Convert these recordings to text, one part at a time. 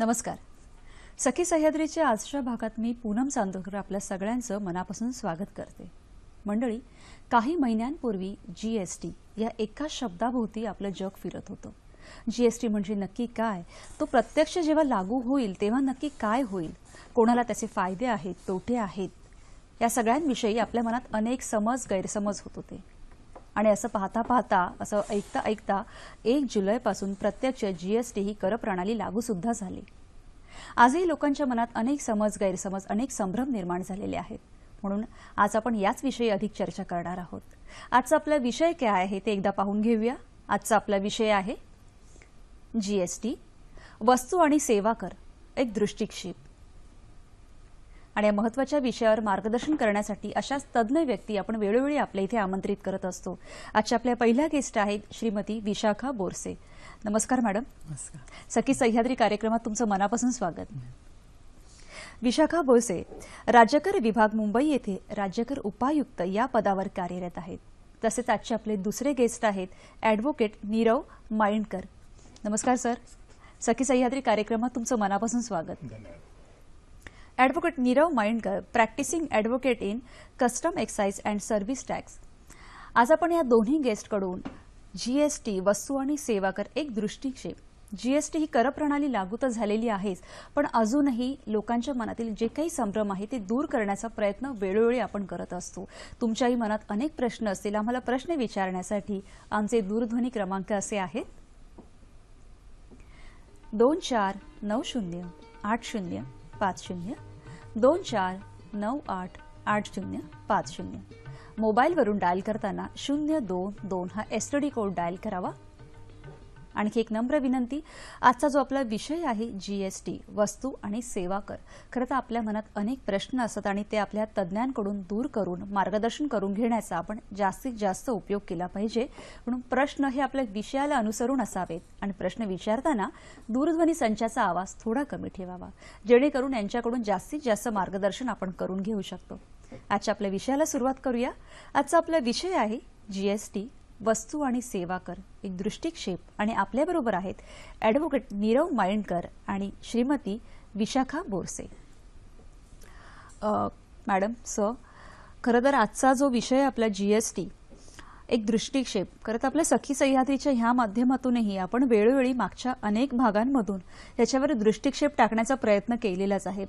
नमस्कार सखी सह्याद्रीच्या आजच्या भागात मी पूनम चांदोरकर आपल्या सगळ्यांचं मनापासून स्वागत करते मंडळी काही महिन्यांपूर्वी जीएसटी या एका शब्दाभोवती आपलं जग फिरत होतं जीएसटी म्हणजे नक्की काय तो प्रत्यक्ष जेव्हा लागू होईल तेव्हा नक्की काय होईल कोणाला त्याचे फायदे आहेत तोटे आहेत या सगळ्यांविषयी आपल्या मनात अनेक समज गैरसमज होत होते आणि असं पाहता पाहता असं ऐकता ऐकता एक जुलैपासून प्रत्यक्ष जीएसटी ही करप्रणाली लागू सुद्धा झाली आजही लोकांच्या मनात अनेक समज गैरसमज अनेक संभ्रम निर्माण झालेले आहेत म्हणून आज आपण याच विषयी अधिक चर्चा करणार आहोत आजचा आपला विषय काय आहे ते एकदा पाहून घेऊया आजचा आपला विषय आहे जीएसटी वस्तू आणि सेवा कर एक दृष्टिक्षेप आणि या महत्वाच्या विषयावर मार्गदर्शन करण्यासाठी अशाच तज्ज्ञ व्यक्ती आपण वेळोवेळी आपल्या इथे आमंत्रित करत असतो आजच्या आपल्या पहिल्या गेस्ट आहेत श्रीमती विशाखा बोरसे नमस्कार मॅडम सखी सह्याद्री कार्यक्रमात तुमचं मनापासून स्वागत विशाखा बोरसे राज्यकर विभाग मुंबई येथे राज्यकर उपायुक्त या पदावर कार्यरत आहेत तसेच आजचे आपले दुसरे गेस्ट आहेत ॲडव्होकेट नीरव माइंडकर नमस्कार सर सखी सह्याद्री कार्यक्रमात तुमचं मनापासून स्वागत advocate Neerav Maindkar practising advocate in custom excise and service tax आज आपण या दोन्ही गेस्टकडून जीएसटी वस्तू आणि सेवा कर एक दृष्टिक्षेप जीएसटी ही करप्रणाली लागू तर झालेली आहेच पण अजूनही लोकांच्या मनातील जे काही संभ्रम आहे ते दूर करण्याचा प्रयत्न वेळोवेळी आपण करत असतो तुमच्याही मनात अनेक प्रश्न असतील आम्हाला प्रश्न विचारण्यासाठी आमचे दूरध्वनी क्रमांक असे आहेत दोन चार नऊ शून्य आठ शून्य पाच शून्य दोन चार नऊ आठ आठ शून्य पाच शून्य मोबाईलवरून डायल करताना शून्य दोन दोन हा एसटीडी कोड डायल करावा आणखी एक नम्र विनंती आजचा जो आपला विषय आहे जीएसटी वस्तू आणि सेवा कर खरं तर आपल्या मनात अनेक प्रश्न असतात आणि ते आपल्या तज्ज्ञांकडून दूर करून मार्गदर्शन करून घेण्याचा आपण जास्तीत जास्त उपयोग केला पाहिजे म्हणून प्रश्न हे आपल्या विषयाला अनुसरून असावेत आणि प्रश्न विचारताना दूरध्वनी संचाचा आवाज थोडा कमी ठेवावा जेणेकरून यांच्याकडून जास्तीत जास्त मार्गदर्शन आपण करून घेऊ शकतो आजच्या आपल्या विषयाला सुरुवात करूया आजचा आपला विषय आहे जीएसटी वस्तू आणि सेवा कर एक दृष्टिक्षेप आणि आपल्याबरोबर आहेत ॲडव्होकेट नीरव माइंडकर आणि श्रीमती विशाखा बोरसे मॅडम सर खरं तर आजचा जो विषय आपला जी एस टी एक दृष्टिक्षेप तर आपल्या सखी सह्याद्रीच्या ह्या माध्यमातूनही आपण वेळोवेळी मागच्या अनेक भागांमधून याच्यावर दृष्टिक्षेप टाकण्याचा प्रयत्न केलेलाच आहे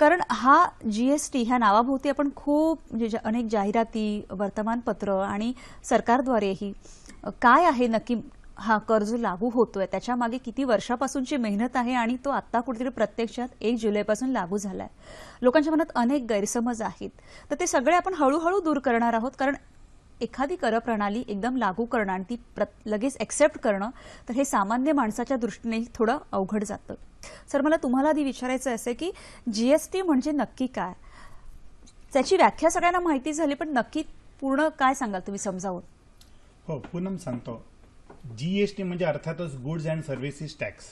कारण हा जीएसटी ह्या नावाभोवती आपण खूप म्हणजे अनेक जाहिराती वर्तमानपत्र आणि सरकारद्वारेही काय आहे नक्की हा कर जो लागू होतोय त्याच्या मागे किती वर्षापासूनची मेहनत आहे आणि तो आत्ता कुठेतरी प्रत्यक्षात एक जुलैपासून लागू झाला आहे लोकांच्या मनात अनेक गैरसमज आहेत तर ते सगळे आपण हळूहळू दूर करणार आहोत कारण एखादी करप्रणाली एकदम लागू करणं आणि ती लगेच एक्सेप्ट करणं तर हे सामान्य माणसाच्या दृष्टीने थोडं अवघड जातं सर मला तुम्हाला आधी विचारायचं असं की जीएसटी म्हणजे नक्की काय त्याची व्याख्या सगळ्यांना माहिती झाली पण नक्की पूर्ण काय सांगाल तुम्ही समजावून हो पूनम सांगतो जीएसटी म्हणजे अर्थातच गुड्स अँड सर्व्हिसेस टॅक्स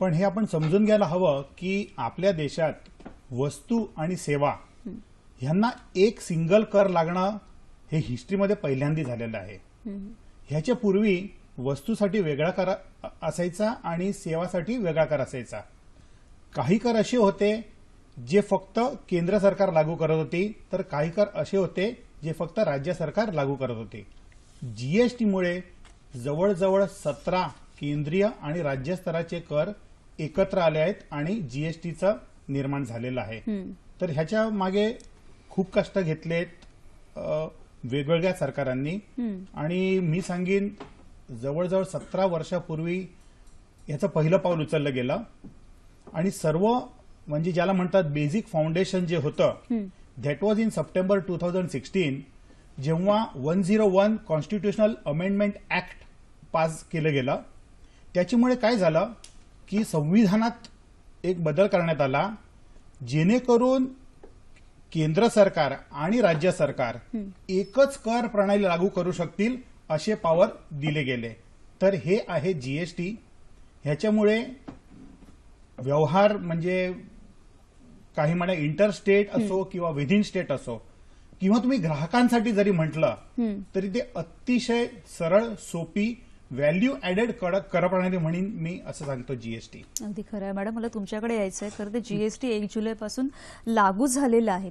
पण हे आपण समजून घ्यायला हवं की आपल्या देशात वस्तू आणि सेवा ह्यांना एक सिंगल कर लागणं हे हिस्ट्रीमध्ये पहिल्यांदा झालेलं आहे ह्याच्या पूर्वी वस्तूसाठी वेगळा कर असायचा आणि सेवासाठी वेगळा कर असायचा काही कर असे होते जे फक्त केंद्र सरकार लागू करत होती तर काही कर असे होते जे फक्त राज्य सरकार लागू करत होते जीएसटीमुळे जवळजवळ सतरा केंद्रीय आणि राज्य स्तराचे कर एकत्र आले आहेत आणि जीएसटीचं निर्माण झालेलं आहे तर ह्याच्या मागे खूप कष्ट घेतलेत वेगवेगळ्या सरकारांनी आणि मी सांगेन जवळजवळ सतरा वर्षापूर्वी याचं पहिलं पाऊल उचललं गेलं आणि सर्व म्हणजे ज्याला म्हणतात बेसिक फाउंडेशन जे होतं that was in September two thousand sixteen जेव्हा one zero one constitutional amendment act pass केलं गेलं त्याच्यामुळे काय झालं की संविधानात एक बदल करण्यात आला जेणेकरून केंद्र सरकार आणि राज्य सरकार एकच कर प्रणाली लागू करू शकतील असे पॉवर दिले गेले तर हे आहे जीएसटी ह्याच्यामुळे व्यवहार म्हणजे काही इंटर स्टेट असो किंवा विधिन स्टेट असो किंवा तुम्ही ग्राहकांसाठी जरी म्हटलं तरी ते अतिशय सरळ सोपी व्हॅल्यू ऍडेड कडक कर प्रणाली म्हणून मी असं सांगतो जीएसटी अगदी खरं आहे मॅडम मला तुमच्याकडे यायचं आहे खरं तर जीएसटी एक जुलैपासून लागू झालेला आहे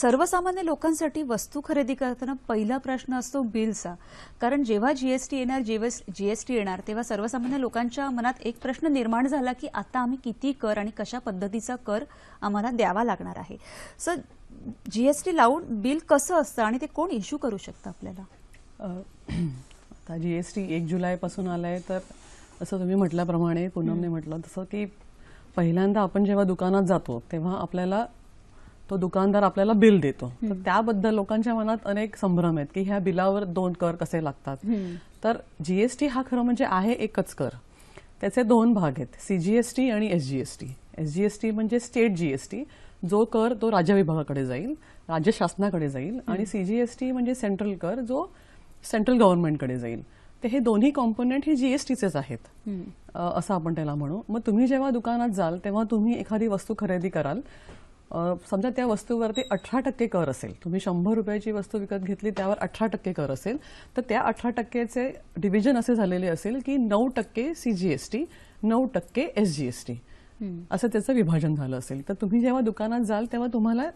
सर्वसामान्य लोकांसाठी वस्तू खरेदी करताना पहिला प्रश्न असतो बिलचा कारण जेव्हा जीएसटी येणार जीएसटी येणार तेव्हा सर्वसामान्य लोकांच्या मनात एक प्रश्न निर्माण झाला की आता आम्ही किती कर आणि कशा पद्धतीचा कर आम्हाला द्यावा लागणार आहे सर जीएसटी लावून बिल कसं असतं आणि ते कोण इश्यू करू शकतं आपल्याला आता जी एक जुलैपासून आला तर असं तुम्ही म्हटल्याप्रमाणे पूनमने म्हटलं तसं की पहिल्यांदा आपण जेव्हा दुकानात जातो तेव्हा आपल्याला तो दुकानदार आपल्याला बिल देतो तर त्याबद्दल लोकांच्या मनात अनेक संभ्रम आहेत की ह्या बिलावर दोन कर कसे लागतात तर जीएसटी हा खरं म्हणजे आहे एकच कर त्याचे दोन भाग आहेत सीजीएसटी आणि एसजीएसटी एसजीएसटी म्हणजे स्टेट जीएसटी जो कर तो राज्य विभागाकडे जाईल राज्य शासनाकडे जाईल आणि सीजीएसटी म्हणजे सेंट्रल कर जो सेंट्रल गव्हर्नमेंटकडे जाईल तर हे दोन्ही कॉम्पोनंट हे जीएसटीचेच आहेत असं आपण त्याला म्हणू मग तुम्ही जेव्हा दुकानात जाल तेव्हा तुम्ही एखादी वस्तू खरेदी कराल समजा त्या वस्तूवरती अठरा टक्के कर असेल तुम्ही शंभर रुपयाची वस्तू विकत घेतली त्यावर अठरा टक्के कर असेल तर त्या अठरा टक्केचे डिव्हिजन असे झालेले असेल की नऊ टक्के सी जी एस टी नऊ टक्के एस जी एस टी असं त्याचं विभाजन झालं असेल तर तुम्ही जेव्हा दुकानात जाल तेव्हा तुम्हाला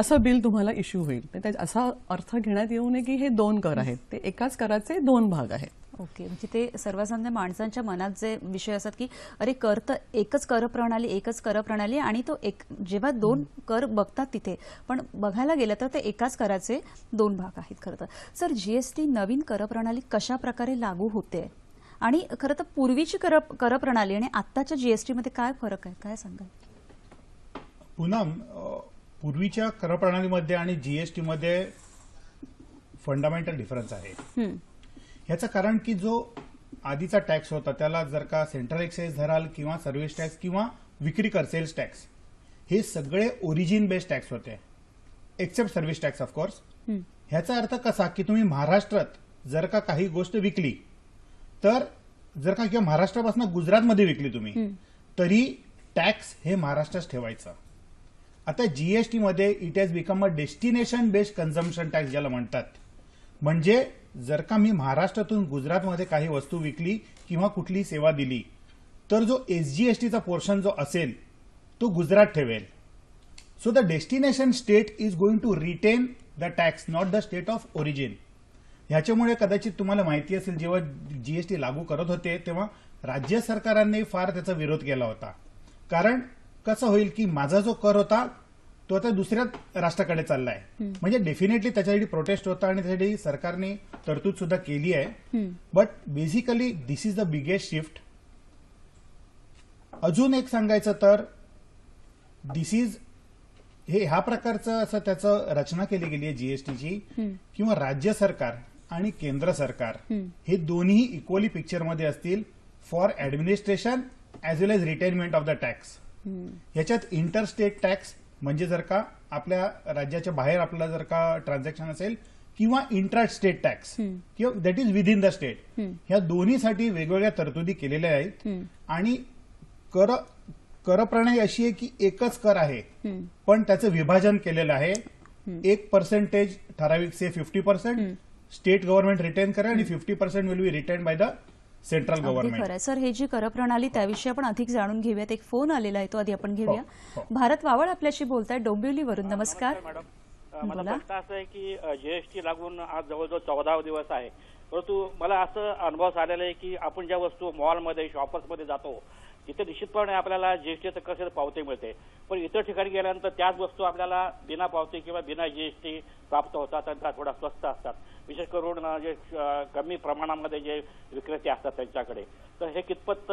असं बिल तुम्हाला इश्यू होईल असा अर्थ घेण्यात येऊ नये की हे दोन कर आहेत ते एकाच कराचे दोन भाग आहेत ओके म्हणजे ते सर्वसामान्य माणसांच्या मनात जे विषय असतात की अरे कर तर एकच कर प्रणाली एकच कर प्रणाली आणि तो एक जेव्हा दोन कर बघतात तिथे पण बघायला गेलं तर ते एकाच कराचे दोन भाग आहेत खरं तर सर जीएसटी नवीन कर प्रणाली कशा प्रकारे लागू होते आणि खरं तर पूर्वीची कर कर प्रणाली आणि आत्ताच्या जीएसटीमध्ये काय फरक आहे काय सांगाल पुन्हा पूर्वीच्या करप्रणालीमध्ये आणि आणि मध्ये फंडामेंटल डिफरन्स आहे याचं कारण की जो आधीचा टॅक्स होता त्याला जर का सेंट्रल एक्साइज धराल किंवा सर्व्हिस टॅक्स किंवा विक्री कर सेल्स टॅक्स हे सगळे ओरिजिन बेस्ड टॅक्स होते एक्सेप्ट सर्व्हिस टॅक्स ऑफकोर्स ह्याचा अर्थ कसा की तुम्ही महाराष्ट्रात जर का काही गोष्ट विकली तर जर का किंवा महाराष्ट्रापासून गुजरातमध्ये विकली तुम्ही तरी टॅक्स हे महाराष्ट्रात ठेवायचं आता जीएसटी मध्ये it has become a destination based consumption tax ज्याला म्हणतात म्हणजे जर का मी महाराष्ट्रातून गुजरातमध्ये काही वस्तू विकली किंवा कुठली सेवा दिली तर जो एसजीएसटीचा पोर्शन जो असेल तो गुजरात ठेवेल so the destination state is going to retain the tax not the state of origin ह्याच्यामुळे कदाचित तुम्हाला माहिती असेल जेव्हा जीएसटी लागू करत होते तेव्हा राज्य सरकारांनी फार त्याचा विरोध केला होता कारण कसं होईल की माझा जो कर होता तो आता दुसऱ्या राष्ट्राकडे चाललाय आहे म्हणजे डेफिनेटली त्याच्यासाठी प्रोटेस्ट होता आणि त्यासाठी सरकारने तरतूद सुद्धा केली आहे but basically this is the biggest shift अजून एक सांगायचं तर दिस इज हे ह्या प्रकारचं असं त्याचं रचना केली गेली आहे जीएसटीची किंवा राज्य सरकार आणि केंद्र सरकार हे दोन्ही इक्वली पिक्चरमध्ये असतील for administration as well as retainment of the tax याच्यात इंटरस्टेट टॅक्स म्हणजे जर का आपल्या राज्याच्या बाहेर आपला जर का ट्रान्झॅक्शन असेल किंवा इंट्रा स्टेट टॅक्स किंवा that is within the state ह्या दोन्हीसाठी वेगवेगळ्या तरतुदी केलेल्या आहेत आणि कर कर प्रणाली अशी आहे की एकच कर आहे पण त्याचं विभाजन केलेलं आहे एक पर्सेंटेज ठराविक say fifty percent state government return करेल आणि fifty percent will be return by the central government sir हे जी प्रणाली त्याविषयी आपण अधिक जाणून घेऊयात एक फोन आलेला आहे तो आधी आपण हो, घेऊया हो. भारत वावळ आपल्याशी बोलताय डोंबिवलीवरून नमस्कार मला फक्त असं आहे की जीएसटी लागून आज जवळजवळ चौदा दिवस आहे परंतु मला असं अनुभव आलेला आहे की आपण ज्या वस्तू मॉलमध्ये शॉपर्समध्ये जातो इथे निश्चितपणे आपल्याला तर कसं पावती मिळते पण इतर ठिकाणी गेल्यानंतर त्याच वस्तू आपल्याला बिना पावती किंवा बिना जीएसटी प्राप्त होतात आणि त्या थोड्या स्वस्त असतात विशेष करून जे कमी प्रमाणामध्ये जे विक्रेते असतात त्यांच्याकडे तर हे कितपत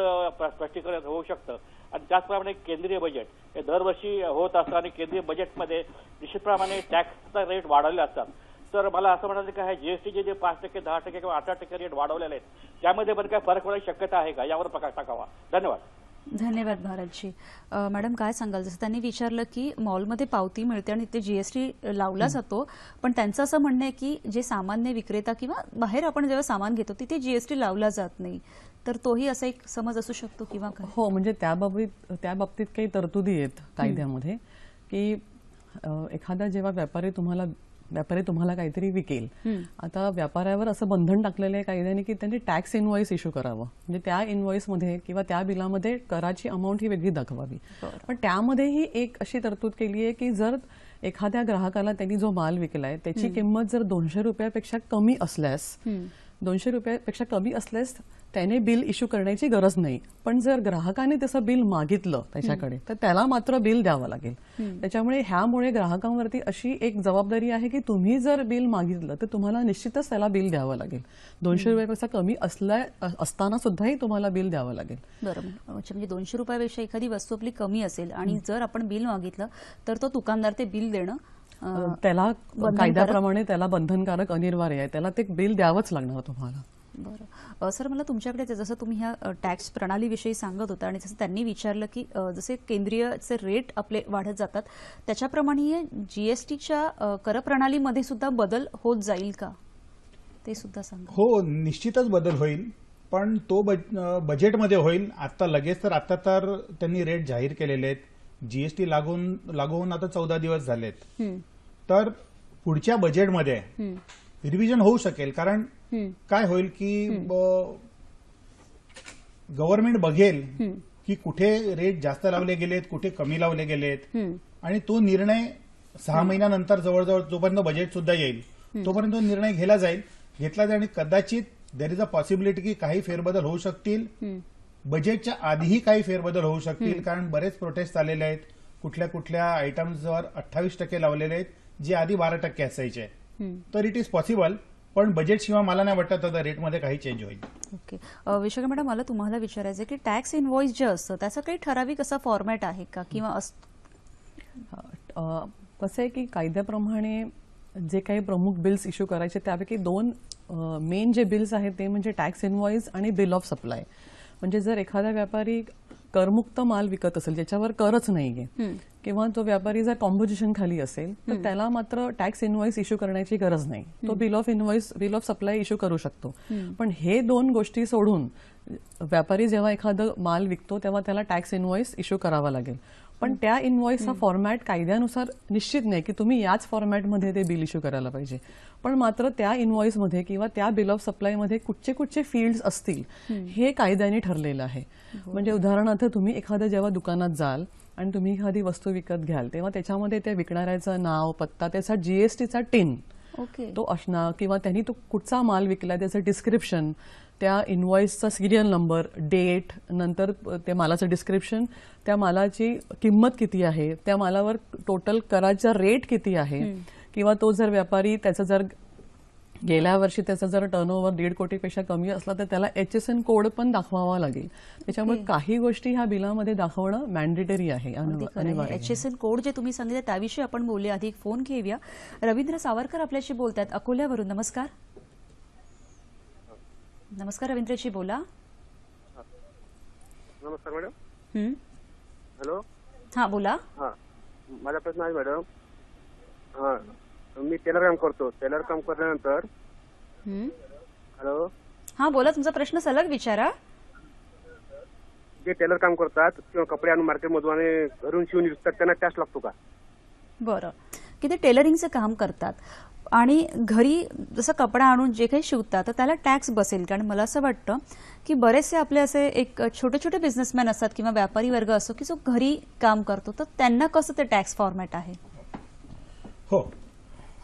स्पष्टीकरण होऊ शकतं आणि त्याचप्रमाणे केंद्रीय बजेट हे दरवर्षी होत असतं आणि केंद्रीय बजेटमध्ये निश्चितप्रमाणे टॅक्सचा रेट वाढवले असतात तर मला असं म्हणायचं की हे जीएसटीचे जे पाच टक्के दहा टक्के किंवा अठरा टक्के रेट वाढवलेले आहेत त्यामध्ये पण काय फरक होण्याची शक्यता आहे का यावर प्रकाश टाकावा धन्यवाद धन्यवाद महाराजजी मॅडम काय सांगाल जसं त्यांनी विचारलं की मॉलमध्ये पावती मिळते आणि ते जीएसटी लावला जातो पण त्यांचं असं म्हणणं आहे की जे सामान्य विक्रेता किंवा बाहेर आपण जेव्हा सामान घेतो तिथे जीएसटी लावला जात नाही तर तोही असा एक समज असू शकतो किंवा हो म्हणजे बाबतीत त्या बाबतीत काही तरतुदी आहेत कायद्यामध्ये की एखादा जेव्हा व्यापारी तुम्हाला व्यापारी तुम्हाला काहीतरी विकेल आता व्यापाऱ्यावर असं बंधन टाकलेलं आहे कायद्याने की त्यांनी टॅक्स इनव्हॉइस इश्यू करावं म्हणजे त्या इनव्हॉइसमध्ये किंवा त्या बिलामध्ये कराची अमाऊंट ही वेगळी दाखवावी पण त्यामध्येही एक अशी तरतूद केली आहे की जर एखाद्या ग्राहकाला त्यांनी जो माल विकलाय त्याची किंमत जर दोनशे रुपयापेक्षा कमी असल्यास दोनशे रुपयापेक्षा कमी असल्यास त्याने बिल इश्यू करण्याची गरज नाही पण जर ग्राहकाने त्याचं बिल मागितलं त्याच्याकडे तर त्याला मात्र बिल द्यावं लागेल त्याच्यामुळे ह्यामुळे ग्राहकांवरती अशी एक जबाबदारी आहे की तुम्ही जर बिल मागितलं तर तुम्हाला निश्चितच त्याला बिल द्यावं लागेल दोनशे रुपयापेक्षा कमी असल्या असताना सुद्धाही तुम्हाला बिल द्यावं लागेल बरोबर म्हणजे दोनशे रुपयापेक्षा एखादी वस्तू आपली कमी असेल आणि जर आपण बिल मागितलं तर तो दुकानदार ते बिल देणं त्याला कायद्याप्रमाणे त्याला बंधनकारक अनिवार्य आहे त्याला ते बिल द्यावंच लागणार तुम्हाला बरं सर मला तुमच्याकडे जसं तुम्ही ह्या टॅक्स प्रणालीविषयी सांगत होता आणि जसं त्यांनी विचारलं की जसे केंद्रीयचे रेट आपले वाढत जातात त्याच्याप्रमाणे जीएसटीच्या करप्रणालीमध्ये सुद्धा बदल होत जाईल का ते सुद्धा सांग हो निश्चितच बदल होईल पण तो बजेटमध्ये होईल आता लगेच तर आता तर त्यांनी रेट जाहीर केलेले आहेत जीएसटी लागून लागू होऊन आता चौदा दिवस झालेत तर पुढच्या बजेटमध्ये रिव्हिजन होऊ शकेल कारण काय होईल की गव्हर्नमेंट बघेल की कुठे रेट जास्त लावले गेलेत कुठे कमी लावले गेलेत आणि तो निर्णय सहा महिन्यानंतर जवळजवळ जोपर्यंत बजेट सुद्धा येईल तोपर्यंत निर्णय घेला जाईल घेतला जाईल आणि कदाचित देर इज अ पॉसिबिलिटी की काही फेरबदल होऊ शकतील बजेटच्या आधीही काही फेरबदल होऊ शकतील कारण बरेच प्रोटेस्ट आलेले आहेत कुठल्या कुठल्या आयटम्सवर अठ्ठावीस टक्के लावलेले आहेत जे आधी बारा टक्के असायचे तर इट इज पॉसिबल पण बजेट शिवाय मला नाही वाटत आता रेटमध्ये काही चेंज होईल ओके विशाखा मॅडम मला तुम्हाला विचारायचं की टॅक्स इनव्हॉइस जे असतं त्याचा काही ठराविक असा फॉर्मॅट आहे का किंवा कसं आहे की कायद्याप्रमाणे जे काही प्रमुख बिल्स इश्यू करायचे त्यापैकी दोन मेन जे बिल्स आहेत ते म्हणजे टॅक्स इनव्हॉइस आणि बिल ऑफ सप्लाय म्हणजे जर एखादा व्यापारी करमुक्त माल विकत असेल ज्याच्यावर करच नाहीये किंवा तो व्यापारी जर कॉम्पोजिशन खाली असेल तर त्याला मात्र टॅक्स इनव्हॉइस इश्यू करण्याची गरज नाही तो bill of invoice bill of supply issue करू शकतो पण हे दोन गोष्टी सोडून व्यापारी जेव्हा एखादं माल विकतो तेव्हा त्याला टॅक्स इनव्हॉइस इश्यू करावा लागेल पण त्या इनव्हॉइसचा फॉर्मॅट कायद्यानुसार निश्चित नाही की तुम्ही याच फॉर्मॅटमध्ये ते बिल इश्यू करायला पाहिजे पण मात्र त्या इनव्हॉइसमध्ये किंवा त्या बिल ऑफ सप्लायमध्ये कुठचे कुठचे फील्ड असतील हे कायद्याने ठरलेलं आहे हो. म्हणजे उदाहरणार्थ तुम्ही एखाद्या जेव्हा दुकानात जाल आणि तुम्ही एखादी वस्तू विकत घ्याल तेव्हा त्याच्यामध्ये त्या विकणाऱ्याचं नाव पत्ता त्याचा जीएसटीचा टिन ओके तो असणार किंवा त्यांनी तो कुठचा माल विकला त्याचं डिस्क्रिप्शन त्या इनव्हॉइसचा सिरियल नंबर डेट नंतर त्या मालाचं डिस्क्रिप्शन त्या मालाची किंमत किती आहे त्या मालावर टोटल कराचा रेट किती आहे किंवा तो जर व्यापारी त्याचा जर गेल्या वर्षी त्याचा जर टर्नओव्हर दीड कोटीपेक्षा कमी असला तर त्याला एच एस एन कोड पण दाखवावा लागेल त्याच्यामुळे काही गोष्टी ह्या बिलामध्ये दाखवणं मॅन्डेटरी आहे एच एस एन कोड जे तुम्ही सांगितलं त्याविषयी आपण बोलले अधिक फोन घेऊया रवींद्र सावरकर आपल्याशी बोलतात अकोल्यावरून नमस्कार नमस्कार रवींद्रजी बोला नमस्कार मॅडम हॅलो हा बोला हा माझा प्रश्न आहे मॅडम हा मी टेलर काम करतो टेलर काम करल्यानंतर हॅलो हा बोला तुमचा प्रश्न सलग विचारा जे टेलर काम करतात किंवा कपडे आणून मार्केटमधून आणि घरून शिवून विकतात त्यांना टॅक्स लागतो का बरं किती ते टेलरिंगचं काम करतात आणि घरी जसं कपडा आणून जे काही शिवतात तर त्याला टॅक्स बसेल कारण मला असं वाटतं की बरेचसे आपले असे एक छोटे छोटे बिझनेसमॅन असतात किंवा व्यापारी वर्ग असो की जो घरी काम करतो तर त्यांना कसं ते टॅक्स फॉर्मॅट आहे हो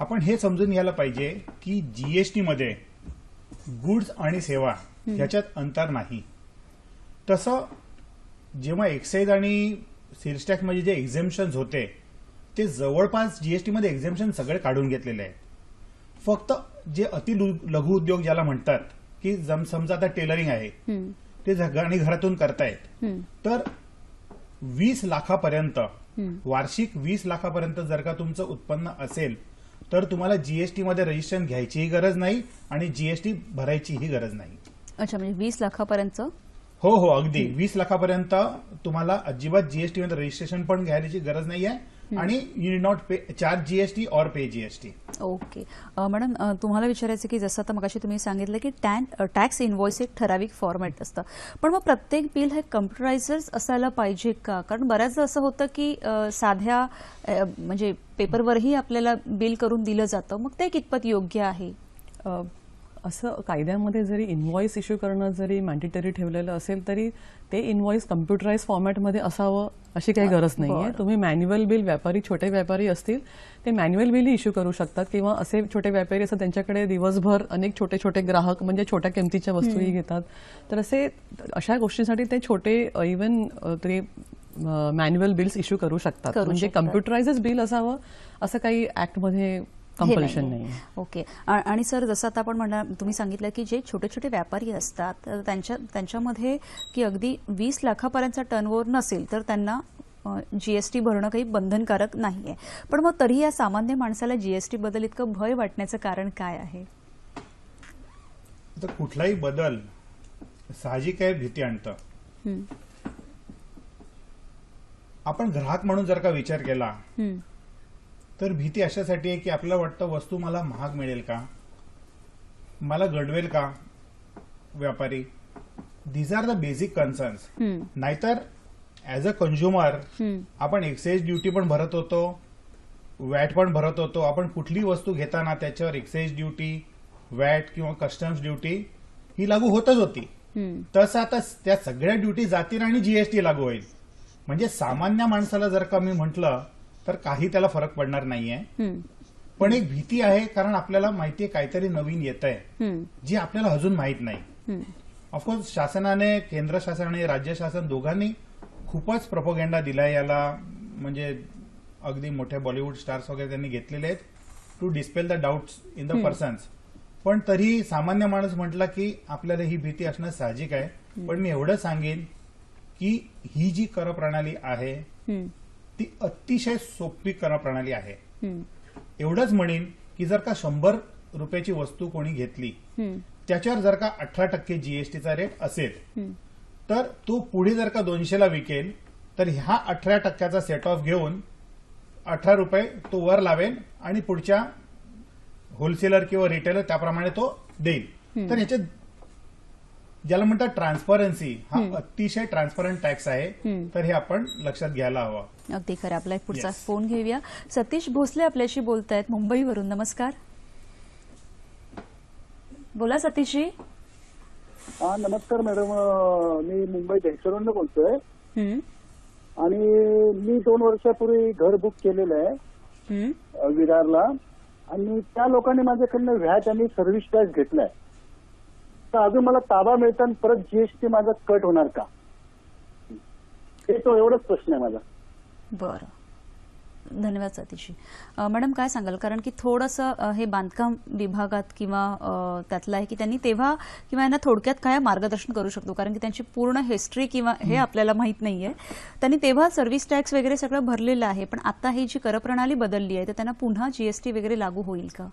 आपण हे समजून घ्यायला पाहिजे की जीएसटी मध्ये गुड्स आणि सेवा ह्याच्यात अंतर नाही तसं जेव्हा एक्साईज आणि सेल्स टॅक्समध्ये जे एक्झेम्पन्स होते ते जवळपास जीएसटी मध्ये एक्झेम्पन सगळे काढून घेतलेले आहे फक्त जे अति लघु उद्योग ज्याला म्हणतात की समजा आता टेलरिंग आहे ते आणि घरातून करतायत तर वीस लाखापर्यंत वार्षिक वीस लाखापर्यंत जर का तुमचं उत्पन्न असेल तर तुम्हाला जीएसटी मध्ये रजिस्ट्रेशन घ्यायचीही गरज नाही आणि जीएसटी भरायचीही गरज नाही अच्छा म्हणजे वीस लाखापर्यंत हो हो अगदी वीस लाखापर्यंत तुम्हाला अजिबात जीएसटी मध्ये रजिस्ट्रेशन पण घ्यायची गरज नाही आहे आणि you not pay charge GST or pay GST okay madam तुम्हाला विचारायचं की जसं आता मगाशी तुम्ही सांगितलं की टॅन टॅक्स इनव्हॉइस एक ठराविक फॉर्मॅट असतं पण मग प्रत्येक बिल हे कम्प्युटरायझर्स असायला पाहिजे का कारण बऱ्याचदा असं होतं की साध्या म्हणजे पेपरवरही आपल्याला बिल करून दिलं जातं मग ते कितपत योग्य आहे असं कायद्यामध्ये जरी इनव्हॉइस इश्यू करणं जरी मॅन्डेटरी ठेवलेलं असेल तरी ते इन्व्हॉइस कम्प्युटराईज फॉर्मॅटमध्ये असावं अशी काही गरज नाही आहे तुम्ही मॅन्युअल बिल व्यापारी छोटे व्यापारी असतील ते मॅन्युअल बिलही इश्यू करू शकतात किंवा असे छोटे व्यापारी असतात त्यांच्याकडे दिवसभर अनेक छोटे छोटे ग्राहक म्हणजे छोट्या किमतीच्या वस्तूही घेतात तर असे अशा गोष्टीसाठी ते छोटे इवन ते मॅन्युअल बिल्स इश्यू करू शकतात म्हणजे कम्प्युटराइज बिल असावं असं काही ऍक्टमध्ये कंपल्शन नाही ओके आणि सर जसं आता आपण म्हणा तुम्ही सांगितलं की जे छोटे छोटे व्यापारी असतात त्यांच्या त्यांच्यामध्ये की अगदी वीस लाखापर्यंतचा टर्नओव्हर नसेल तर त्यांना जीएसटी भरणं काही बंधनकारक नाहीये पण मग तरी या सामान्य माणसाला जीएसटी बदल इतकं भय वाटण्याचं कारण काय आहे कुठलाही बदल साहजिक आहे भीती आणत आपण ग्राहक म्हणून जर का विचार केला तर भीती अशासाठी आहे की आपल्याला वाटतं वस्तू मला महाग मिळेल का मला घडवेल का व्यापारी these are the basic concerns नाहीतर ऍज अ कन्झ्युमर आपण एक्साईज ड्युटी पण भरत होतो वॅट पण भरत होतो आपण कुठली वस्तू घेताना त्याच्यावर एक्साईज ड्युटी वॅट किंवा कस्टम्स ड्युटी ही लागू होतच होती तसं आता त्या सगळ्या ड्युटी जातील आणि जीएसटी लागू होईल म्हणजे सामान्य माणसाला जर का मी म्हटलं तर काही त्याला फरक पडणार नाहीये पण एक भीती आहे कारण आपल्याला माहितीये काहीतरी नवीन येत आहे जी आपल्याला अजून माहीत नाही ऑफकोर्स शासनाने केंद्र शासन आणि राज्य शासन दोघांनी खूपच प्रपोगेंडा दिलाय याला म्हणजे अगदी मोठे बॉलिवूड स्टार्स वगैरे त्यांनी घेतलेले आहेत to dispel the doubt in the persons पण तरी सामान्य माणूस म्हटला की आपल्याला ही भीती असणं साहजिक आहे पण मी एवढं सांगेन की ही जी कर प्रणाली आहे ती अतिशय सोपी कर प्रणाली आहे एवढंच म्हणेन की जर का शंभर रुपयाची वस्तू कोणी घेतली त्याच्यावर जर का अठरा टक्के जीएसटीचा रेट असेल तर तो पुढे जर का दोनशेला विकेल तर ह्या अठरा टक्क्याचा सेट ऑफ घेऊन अठरा रुपये तो वर लावेल आणि पुढच्या होलसेलर किंवा रिटेलर त्याप्रमाणे तो देईल तर याच्यात ज्याला म्हणतात ट्रान्सपरन्सी हा अतिशय ट्रान्सपरंट टॅक्स आहे तर हे आपण लक्षात घ्यायला हवं अगदी खरं आपला एक पुढचा फोन घेऊया सतीश भोसले आपल्याशी बोलत आहेत मुंबईवरून नमस्कार बोला सतीशजी हा नमस्कार मॅडम मी मुंबई दहिसरून बोलतोय आणि मी दोन वर्षापूर्वी घर बुक केलेलं आहे विरारला आणि त्या लोकांनी माझ्याकडनं व्हॅट आणि सर्व्हिस टॅक्स घेतलाय तर अजून मला ताबा मिळताना परत जीएसटी माझा कट होणार का हे तो एवढाच प्रश्न आहे माझा बरं धन्यवाद सतीशी मॅडम काय सांगाल कारण की थोडंसं हे बांधकाम विभागात किंवा त्यातलं आहे की त्यांनी तेव्हा किंवा यांना थोडक्यात काय मार्गदर्शन करू शकतो कारण की त्यांची पूर्ण हिस्ट्री किंवा हे आपल्याला माहीत नाहीये त्यांनी तेव्हा सर्व्हिस टॅक्स वगैरे सगळं भरलेलं आहे पण आता ही जी करप्रणाली बदलली आहे तर त्यांना पुन्हा जीएसटी वगैरे लागू होईल का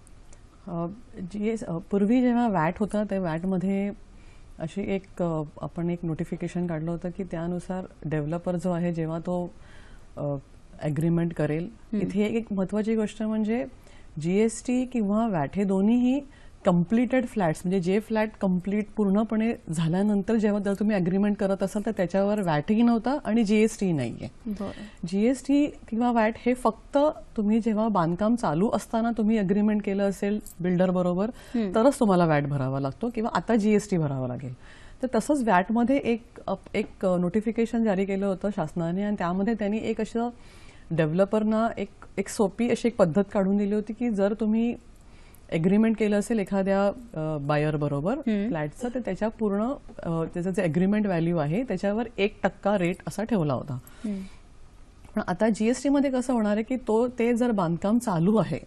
जी पूर्वी जेव्हा वॅट होता त्या वॅटमध्ये अशी एक आपण एक नोटिफिकेशन काढलं होतं की त्यानुसार डेव्हलपर जो आहे जेव्हा तो ऍग्रीमेंट करेल इथे एक महत्वाची गोष्ट म्हणजे जीएसटी किंवा वॅट हे दोन्हीही कम्प्लिटेड फ्लॅट्स म्हणजे जे फ्लॅट कम्प्लीट पूर्णपणे झाल्यानंतर जेव्हा जर तुम्ही अग्रीमेंट करत असाल तर त्याच्यावर वॅटही नव्हता आणि जीएसटी नाही आहे जीएसटी किंवा वॅट हे फक्त तुम्ही जेव्हा बांधकाम चालू असताना तुम्ही अग्रीमेंट केलं असेल बिल्डर बरोबर तरच तुम्हाला वॅट भरावा लागतो किंवा आता जीएसटी भरावा लागेल तर तसंच वॅटमध्ये एक एक नोटिफिकेशन जारी केलं होतं शासनाने आणि त्यामध्ये त्यांनी एक असं डेव्हलपरना एक एक सोपी अशी एक पद्धत काढून दिली होती की जर तुम्ही एग्रीमेंट केलं असेल एखाद्या बायर बरोबर फ्लॅटचं तर त्याच्या पूर्ण त्याचं जे एग्रीमेंट व्हॅल्यू आहे त्याच्यावर एक टक्का रेट असा ठेवला होता पण आता जीएसटी मध्ये कसं होणार आहे की तो ते जर बांधकाम चालू आहे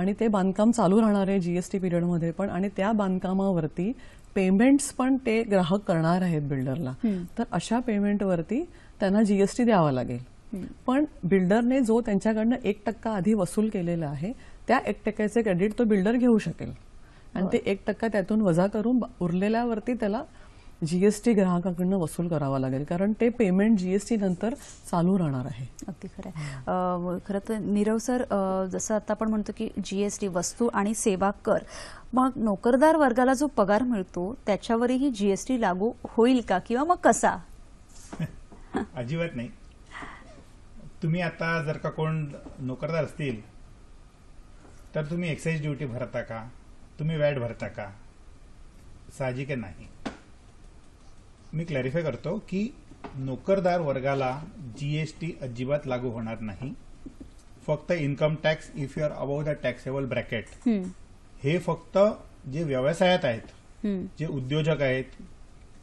आणि ते बांधकाम चालू राहणार आहे जीएसटी पिरियडमध्ये पण आणि त्या बांधकामावरती पेमेंट्स पण ते ग्राहक करणार आहेत बिल्डरला तर अशा पेमेंटवरती त्यांना जीएसटी द्यावा लागेल पण बिल्डरने जो त्यांच्याकडनं एक टक्का आधी वसूल केलेला आहे त्या एक टक्क्याचे क्रेडिट तो बिल्डर घेऊ शकेल आणि ते एक टक्का त्यातून वजा करून उरलेल्यावरती त्याला जी एस टी ग्राहकाकडनं वसूल करावा लागेल कारण ते पेमेंट जीएसटी नंतर चालू राहणार आहे अगदी खरं खरं तर नीरव सर जसं आता आपण म्हणतो की जीएसटी वस्तू आणि सेवा कर मग नोकरदार वर्गाला जो पगार मिळतो त्याच्यावरही जीएसटी लागू होईल का किंवा मग कसा अजिबात नाही तुम्ही आता जर का कोण नोकरदार असतील तर तुम्ही एक्साईज ड्युटी भरता का तुम्ही वॅट भरता का साहजिक नाही मी क्लॅरिफाय करतो की नोकरदार वर्गाला जीएसटी अजिबात लागू होणार नाही फक्त income tax if your above the taxable bracket हे फक्त जे व्यवसायात आहेत जे उद्योजक आहेत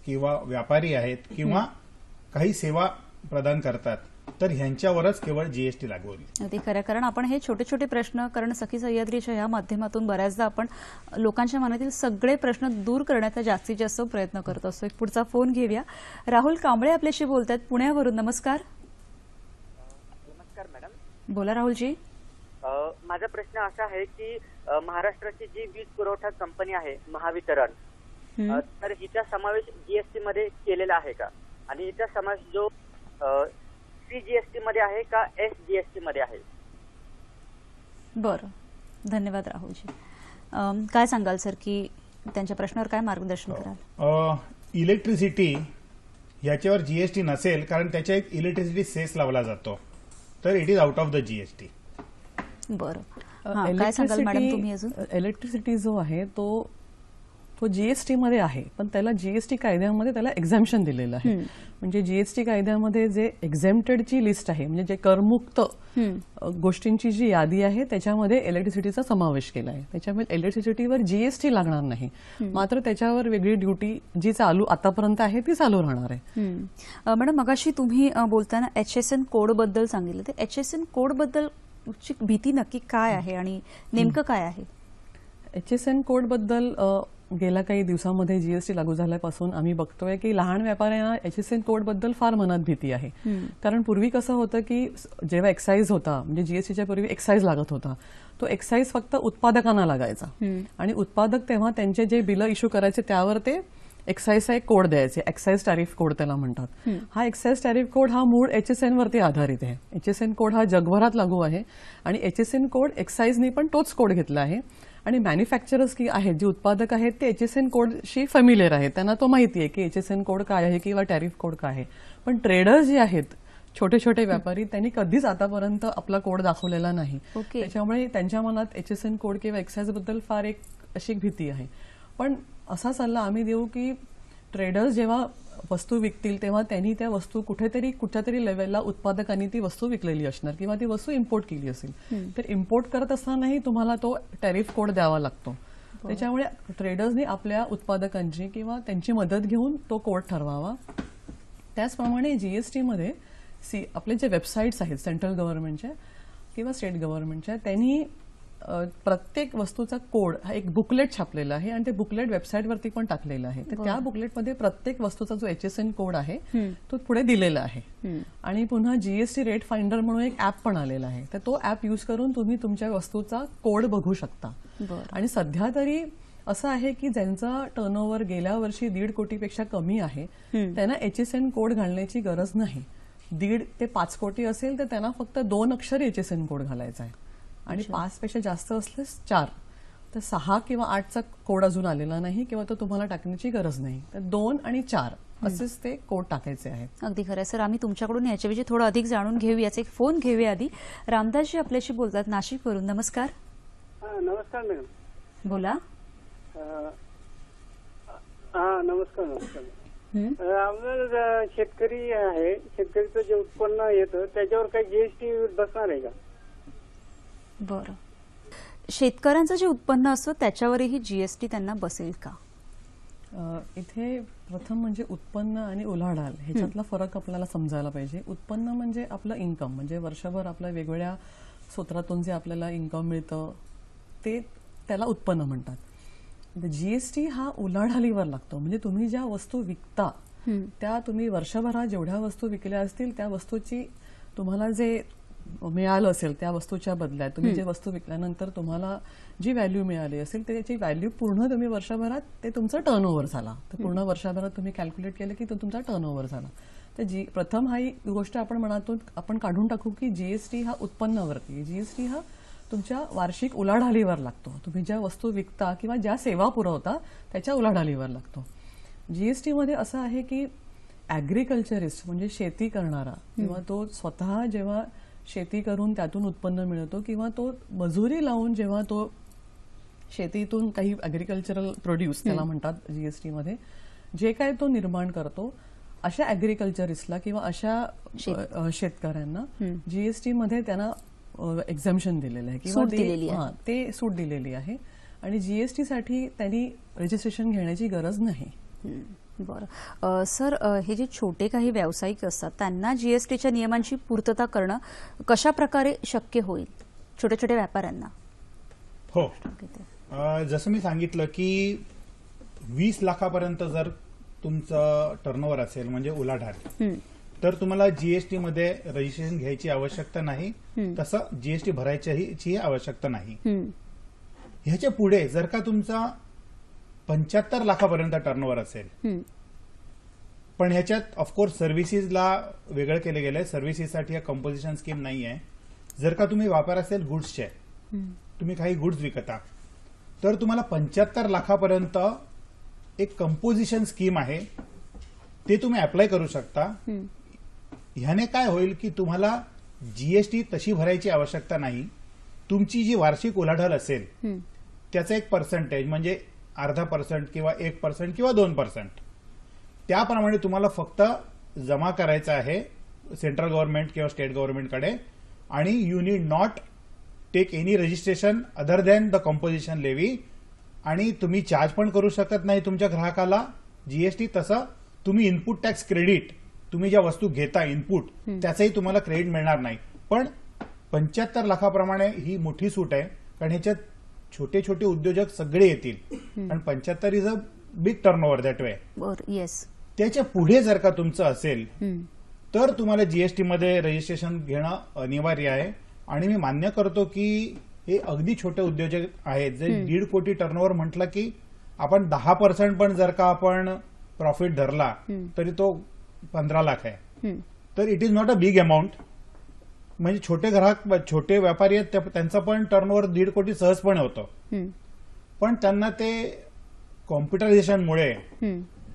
किंवा व्यापारी आहेत किंवा काही सेवा प्रदान करतात तर ह्यांच्यावरच केवळ जीएसटी लागू होईल अगदी खरं कारण आपण हे छोटे छोटे प्रश्न कारण सखी सह्याद्रीच्या या माध्यमातून बऱ्याचदा आपण लोकांच्या मनातील सगळे प्रश्न दूर करण्याचा जास्तीत जास्त प्रयत्न करत असतो एक पुढचा फोन घेऊया राहुल कांबळे आपल्याशी बोलतात पुण्यावरून नमस्कार नमस्कार मॅडम बोला राहुलजी माझा प्रश्न असा आहे की महाराष्ट्राची जी वीज पुरवठा कंपनी आहे महावितरण तर हिचा समावेश जीएसटी मध्ये केलेला आहे का आणि हिचा समावेश जो जीएसटी मध्ये आहे का एस जीएसटी मध्ये आहे बरं धन्यवाद राहुलजी काय सांगाल सर की त्यांच्या प्रश्नावर काय मार्गदर्शन हो. कराल इलेक्ट्रिसिटी याच्यावर जीएसटी नसेल कारण त्याच्या एक इलेक्ट्रिसिटी सेस लावला जातो तर it is out of the GST बरं काय सांगाल मॅडम तुम्ही अजून इलेक्ट्रिसिटी जो आहे तो तो मध्ये आहे पण त्याला जीएसटी कायद्यामध्ये त्याला एक्झॅम्शन दिलेलं आहे म्हणजे जीएसटी कायद्यामध्ये जे ची लिस्ट आहे म्हणजे जे करमुक्त गोष्टींची जी यादी आहे त्याच्यामध्ये इलेक्ट्रिसिटीचा समावेश केला आहे त्याच्यामुळे इलेक्ट्रिसिटीवर जीएसटी लागणार नाही मात्र त्याच्यावर वेगळी ड्युटी जी चालू आतापर्यंत आहे ती चालू राहणार आहे मॅडम मगाशी तुम्ही बोलताना एचएसएन कोड बद्दल सांगितलं तर एच एस एन कोडबद्दल भीती नक्की काय आहे आणि नेमकं काय आहे एच एस एन कोडबद्दल गेल्या काही दिवसांमध्ये जीएसटी लागू झाल्यापासून आम्ही बघतोय की लहान व्यापाऱ्यांना एच एस एन बद्दल फार मनात भीती आहे कारण पूर्वी कसं होतं की जेव्हा एक्साईज होता म्हणजे जीएसटीच्या पूर्वी एक्साईज लागत होता तो एक्साईज फक्त उत्पादकांना लागायचा आणि उत्पादक तेव्हा त्यांचे जे बिल इश्यू करायचे त्यावर ते एक्साईजचा एक कोड द्यायचे एक्साईज टॅरिफ कोड त्याला म्हणतात हा एक्साईज टॅरिफ कोड हा मूळ एच एस आधारित आहे एच एस एन कोड हा जगभरात लागू आहे आणि एच एस एन कोड एक्साईजनी पण तोच कोड घेतला आहे आणि मॅन्युफॅक्चरर्स की आहेत जे उत्पादक आहेत ते एच एस एन कोडशी फॅमिलियर आहेत त्यांना तो माहिती आहे की एच एस एन कोड काय आहे किंवा टॅरिफ कोड काय आहे पण ट्रेडर्स जे आहेत छोटे छोटे व्यापारी त्यांनी कधीच आतापर्यंत आपला कोड दाखवलेला नाही त्याच्यामुळे त्यांच्या मनात एच एस एन कोड किंवा एक्साईज बद्दल फार एक अशी भीती आहे पण असा सल्ला आम्ही देऊ की ट्रेडर्स जेव्हा वस्तू विकतील तेव्हा त्यांनी त्या वस्तू कुठेतरी तरी लेवलला उत्पादकांनी ती वस्तू विकलेली असणार किंवा ती वस्तू इम्पोर्ट केली असेल तर इम्पोर्ट करत असतानाही तुम्हाला तो टॅरिफ कोड द्यावा लागतो त्याच्यामुळे ट्रेडर्सनी आपल्या उत्पादकांची किंवा त्यांची मदत घेऊन तो कोड ठरवावा त्याचप्रमाणे मध्ये सी आपले जे वेबसाईट्स आहेत सेंट्रल गव्हर्नमेंटच्या किंवा स्टेट गव्हर्नमेंटच्या त्यांनी प्रत्येक वस्तूचा कोड हा एक बुकलेट छापलेला आहे आणि ते बुकलेट वरती पण टाकलेलं आहे तर त्या बुकलेट मध्ये प्रत्येक वस्तूचा जो एच एस एन कोड आहे तो पुढे दिलेला आहे आणि पुन्हा जीएसटी रेट फाइंडर म्हणून एक ऍप पण आलेला आहे तर तो ऍप यूज करून तुम्ही तुमच्या वस्तूचा कोड बघू शकता आणि सध्या तरी असं आहे की ज्यांचा टर्नओव्हर गेल्या वर्षी दीड कोटीपेक्षा कमी आहे त्यांना एच एस एन कोड घालण्याची गरज नाही दीड ते पाच कोटी असेल तर त्यांना फक्त दोन अक्षर एच एस एन कोड घालायचा आहे आणि पेक्षा जास्त असल्यास चार तर सहा किंवा आठचा कोड अजून आलेला नाही किंवा तो तुम्हाला टाकण्याची गरज नाही तर दोन आणि चार असेच ते कोड टाकायचे आहेत अगदी खरं सर आम्ही तुमच्याकडून याच्याविषयी थोडं अधिक जाणून घेऊयाच एक फोन घेऊया आधी रामदासजी आपल्याशी बोलतात नाशिकवरून नमस्कार नमस्कार मॅडम बोला हा नमस्कार नमस्कार आम्हाला शेतकरी आहे शेतकरीचं जे उत्पन्न येतं त्याच्यावर काही जीएसटी बसणार आहे का बरं शेतकऱ्यांचं जे उत्पन्न असतं त्याच्यावरही जीएसटी त्यांना बसेल का इथे प्रथम म्हणजे उत्पन्न आणि उलाढाल ह्याच्यातला फरक आपल्याला समजायला पाहिजे उत्पन्न म्हणजे आपलं इन्कम म्हणजे वर्षभर आपल्या वेगवेगळ्या सूत्रातून जे आपल्याला इन्कम मिळतं ते त्याला उत्पन्न म्हणतात जीएसटी म्हणजे हा उलाढालीवर लागतो म्हणजे तुम्ही ज्या वस्तू विकता त्या तुम्ही वर्षभरात जेवढ्या वस्तू विकल्या असतील त्या वस्तूची तुम्हाला जे मिळालं असेल त्या वस्तूच्या बदल्यात तुम्ही जे वस्तू विकल्यानंतर तुम्हाला जी व्हॅल्यू मिळाली असेल त्याची व्हॅल्यू पूर्ण तुम्ही वर्षभरात ते तुमचा टर्न ओव्हर झाला तर पूर्ण वर्षभरात तुम्ही कॅल्क्युलेट केलं की तो तुमचा टर्न ओव्हर झाला तर जी प्रथम हा गोष्ट आपण म्हणतो आपण काढून टाकू की जीएसटी हा उत्पन्नावरती जीएसटी हा तुमच्या वार्षिक उलाढालीवर लागतो तुम्ही ज्या वस्तू विकता किंवा ज्या सेवा पुरवता त्याच्या उलाढालीवर लागतो जीएसटी मध्ये असं आहे की अॅग्रिकल्चरिस्ट म्हणजे शेती करणारा किंवा तो स्वतः जेव्हा शेती करून त्यातून उत्पन्न मिळतो किंवा तो मजुरी लावून जेव्हा तो शेतीतून काही अग्रिकल्चरल प्रोड्यूस त्याला म्हणतात जीएसटी मध्ये जे काय तो निर्माण करतो अशा अग्रिकल्चरिस्टला किंवा अशा शेतकऱ्यांना जीएसटी मध्ये त्यांना एक्झाम्शन दिलेलं आहे किंवा ते सूट दिलेली आहे आणि जीएसटी साठी त्यांनी रजिस्ट्रेशन घेण्याची गरज नाही बर सर हे जे छोटे काही व्यावसायिक असतात त्यांना जीएसटीच्या नियमांची पूर्तता करणं कशा प्रकारे शक्य होईल छोट्या छोट्या व्यापाऱ्यांना हो जसं मी सांगितलं की वीस लाखापर्यंत जर तुमचं टर्नओव्हर असेल म्हणजे उलाढाल तर तुम्हाला जीएसटी मध्ये रजिस्ट्रेशन घ्यायची आवश्यकता नाही तसं जीएसटी भरायची आवश्यकता नाही ह्याच्या पुढे जर का तुमचा पंच्याहत्तर लाखापर्यंत टर्नओव्हर असेल पण ह्याच्यात ऑफकोर्स सर्व्हिसेसला वेगळं केलं गेलंय सर्व्हिसेससाठी या कंपोजिशन स्कीम नाही आहे जर का तुम्ही वापर असेल गुड्सचे तुम्ही काही गुड्स विकता तर तुम्हाला पंच्याहत्तर लाखापर्यंत एक कंपोजिशन स्कीम आहे ते तुम्ही अप्लाय करू शकता ह्याने काय होईल की तुम्हाला जीएसटी तशी भरायची आवश्यकता नाही तुमची जी वार्षिक उलाढाल असेल त्याचं एक पर्सेंटेज म्हणजे अर्धा पर्सेंट किंवा एक पर्सेंट किंवा दोन पर्सेंट त्याप्रमाणे तुम्हाला फक्त जमा करायचं आहे सेंट्रल गव्हर्नमेंट किंवा स्टेट गव्हर्नमेंटकडे आणि you need not take any registration other than the composition levy आणि तुम्ही चार्ज पण करू शकत नाही तुमच्या ग्राहकाला जीएसटी तसं तुम्ही इनपुट टॅक्स क्रेडिट तुम्ही ज्या वस्तू घेता इनपुट त्याचंही तुम्हाला क्रेडिट मिळणार नाही पण पंच्याहत्तर लाखाप्रमाणे ही मोठी सूट आहे कारण ह्याच्यात छोटे छोटे उद्योजक सगळे येतील आणि पंच्याहत्तर is a big turnover that way yes त्याच्या पुढे जर का तुमचं असेल तर तुम्हाला जीएसटी मध्ये रजिस्ट्रेशन घेणं अनिवार्य आहे आणि मी मान्य करतो की हे अगदी छोटे उद्योजक आहेत जे दीड कोटी टर्नओव्हर म्हटलं की आपण दहा पर्सेंट पण जर का आपण प्रॉफिट धरला तरी तो पंधरा लाख आहे तर it is not a big amount म्हणजे छोटे ग्राहक छोटे व्यापारी आहेत त्यांचा पण टर्नओव्हर दीड कोटी सहजपणे होतं पण त्यांना ते कॉम्प्युटरायझेशनमुळे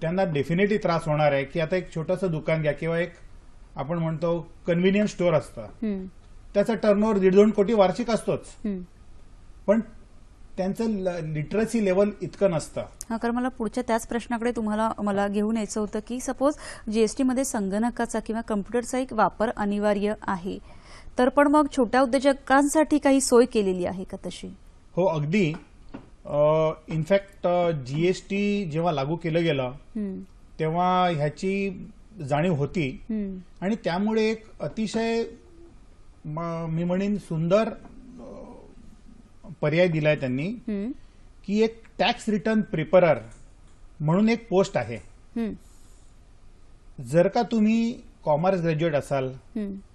त्यांना डेफिनेटली त्रास होणार आहे की आता एक छोटंसं दुकान घ्या किंवा एक आपण म्हणतो कन्व्हिनियन्स स्टोअर असतं त्याचा टर्नओव्हर दीड दोन कोटी वार्षिक असतोच पण त्यांचं लिटरसी लेवल इतकं नसतं हा कारण मला पुढच्या त्याच प्रश्नाकडे तुम्हाला मला घेऊन यायचं होतं की सपोज जीएसटीमध्ये संगणकाचा किंवा कम्प्युटरचा एक वापर अनिवार्य आहे तर पण मग छोट्या उद्योजकांसाठी काही सोय केलेली आहे का तशी हो अगदी इनफॅक्ट जीएसटी जेव्हा लागू केलं गेलं तेव्हा ह्याची जाणीव होती आणि त्यामुळे एक अतिशय मी म्हणेन सुंदर पर्याय दिलाय त्यांनी की एक टॅक्स रिटर्न प्रिपरर म्हणून एक पोस्ट आहे जर का तुम्ही कॉमर्स ग्रॅज्युएट असाल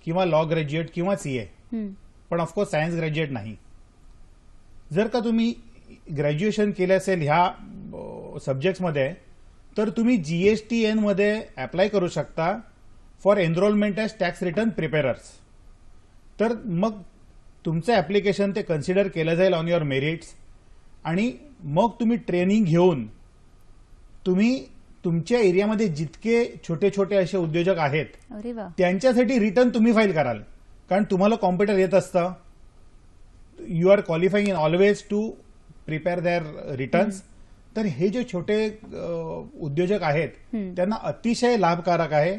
किंवा लॉ ग्रॅज्युएट किंवा सीए पण ऑफकोर्स सायन्स ग्रॅज्युएट नाही जर का तुम्ही ग्रॅज्युएशन केले असेल ह्या मध्ये तर तुम्ही जीएसटी एन मध्ये अप्लाय करू शकता for enrolment as tax return preparers तर मग तुमचं ऍप्लिकेशन ते कन्सिडर केलं जाईल ऑन युअर मेरिट्स आणि मग तुम्ही ट्रेनिंग घेऊन तुम्ही तुमच्या एरियामध्ये जितके छोटे छोटे असे उद्योजक आहेत त्यांच्यासाठी रिटर्न तुम्ही फाईल कराल कारण तुम्हाला कॉम्प्युटर येत असतं you are qualifying in always to prepare their returns तर हे जे छोटे उद्योजक आहेत त्यांना अतिशय लाभकारक आहे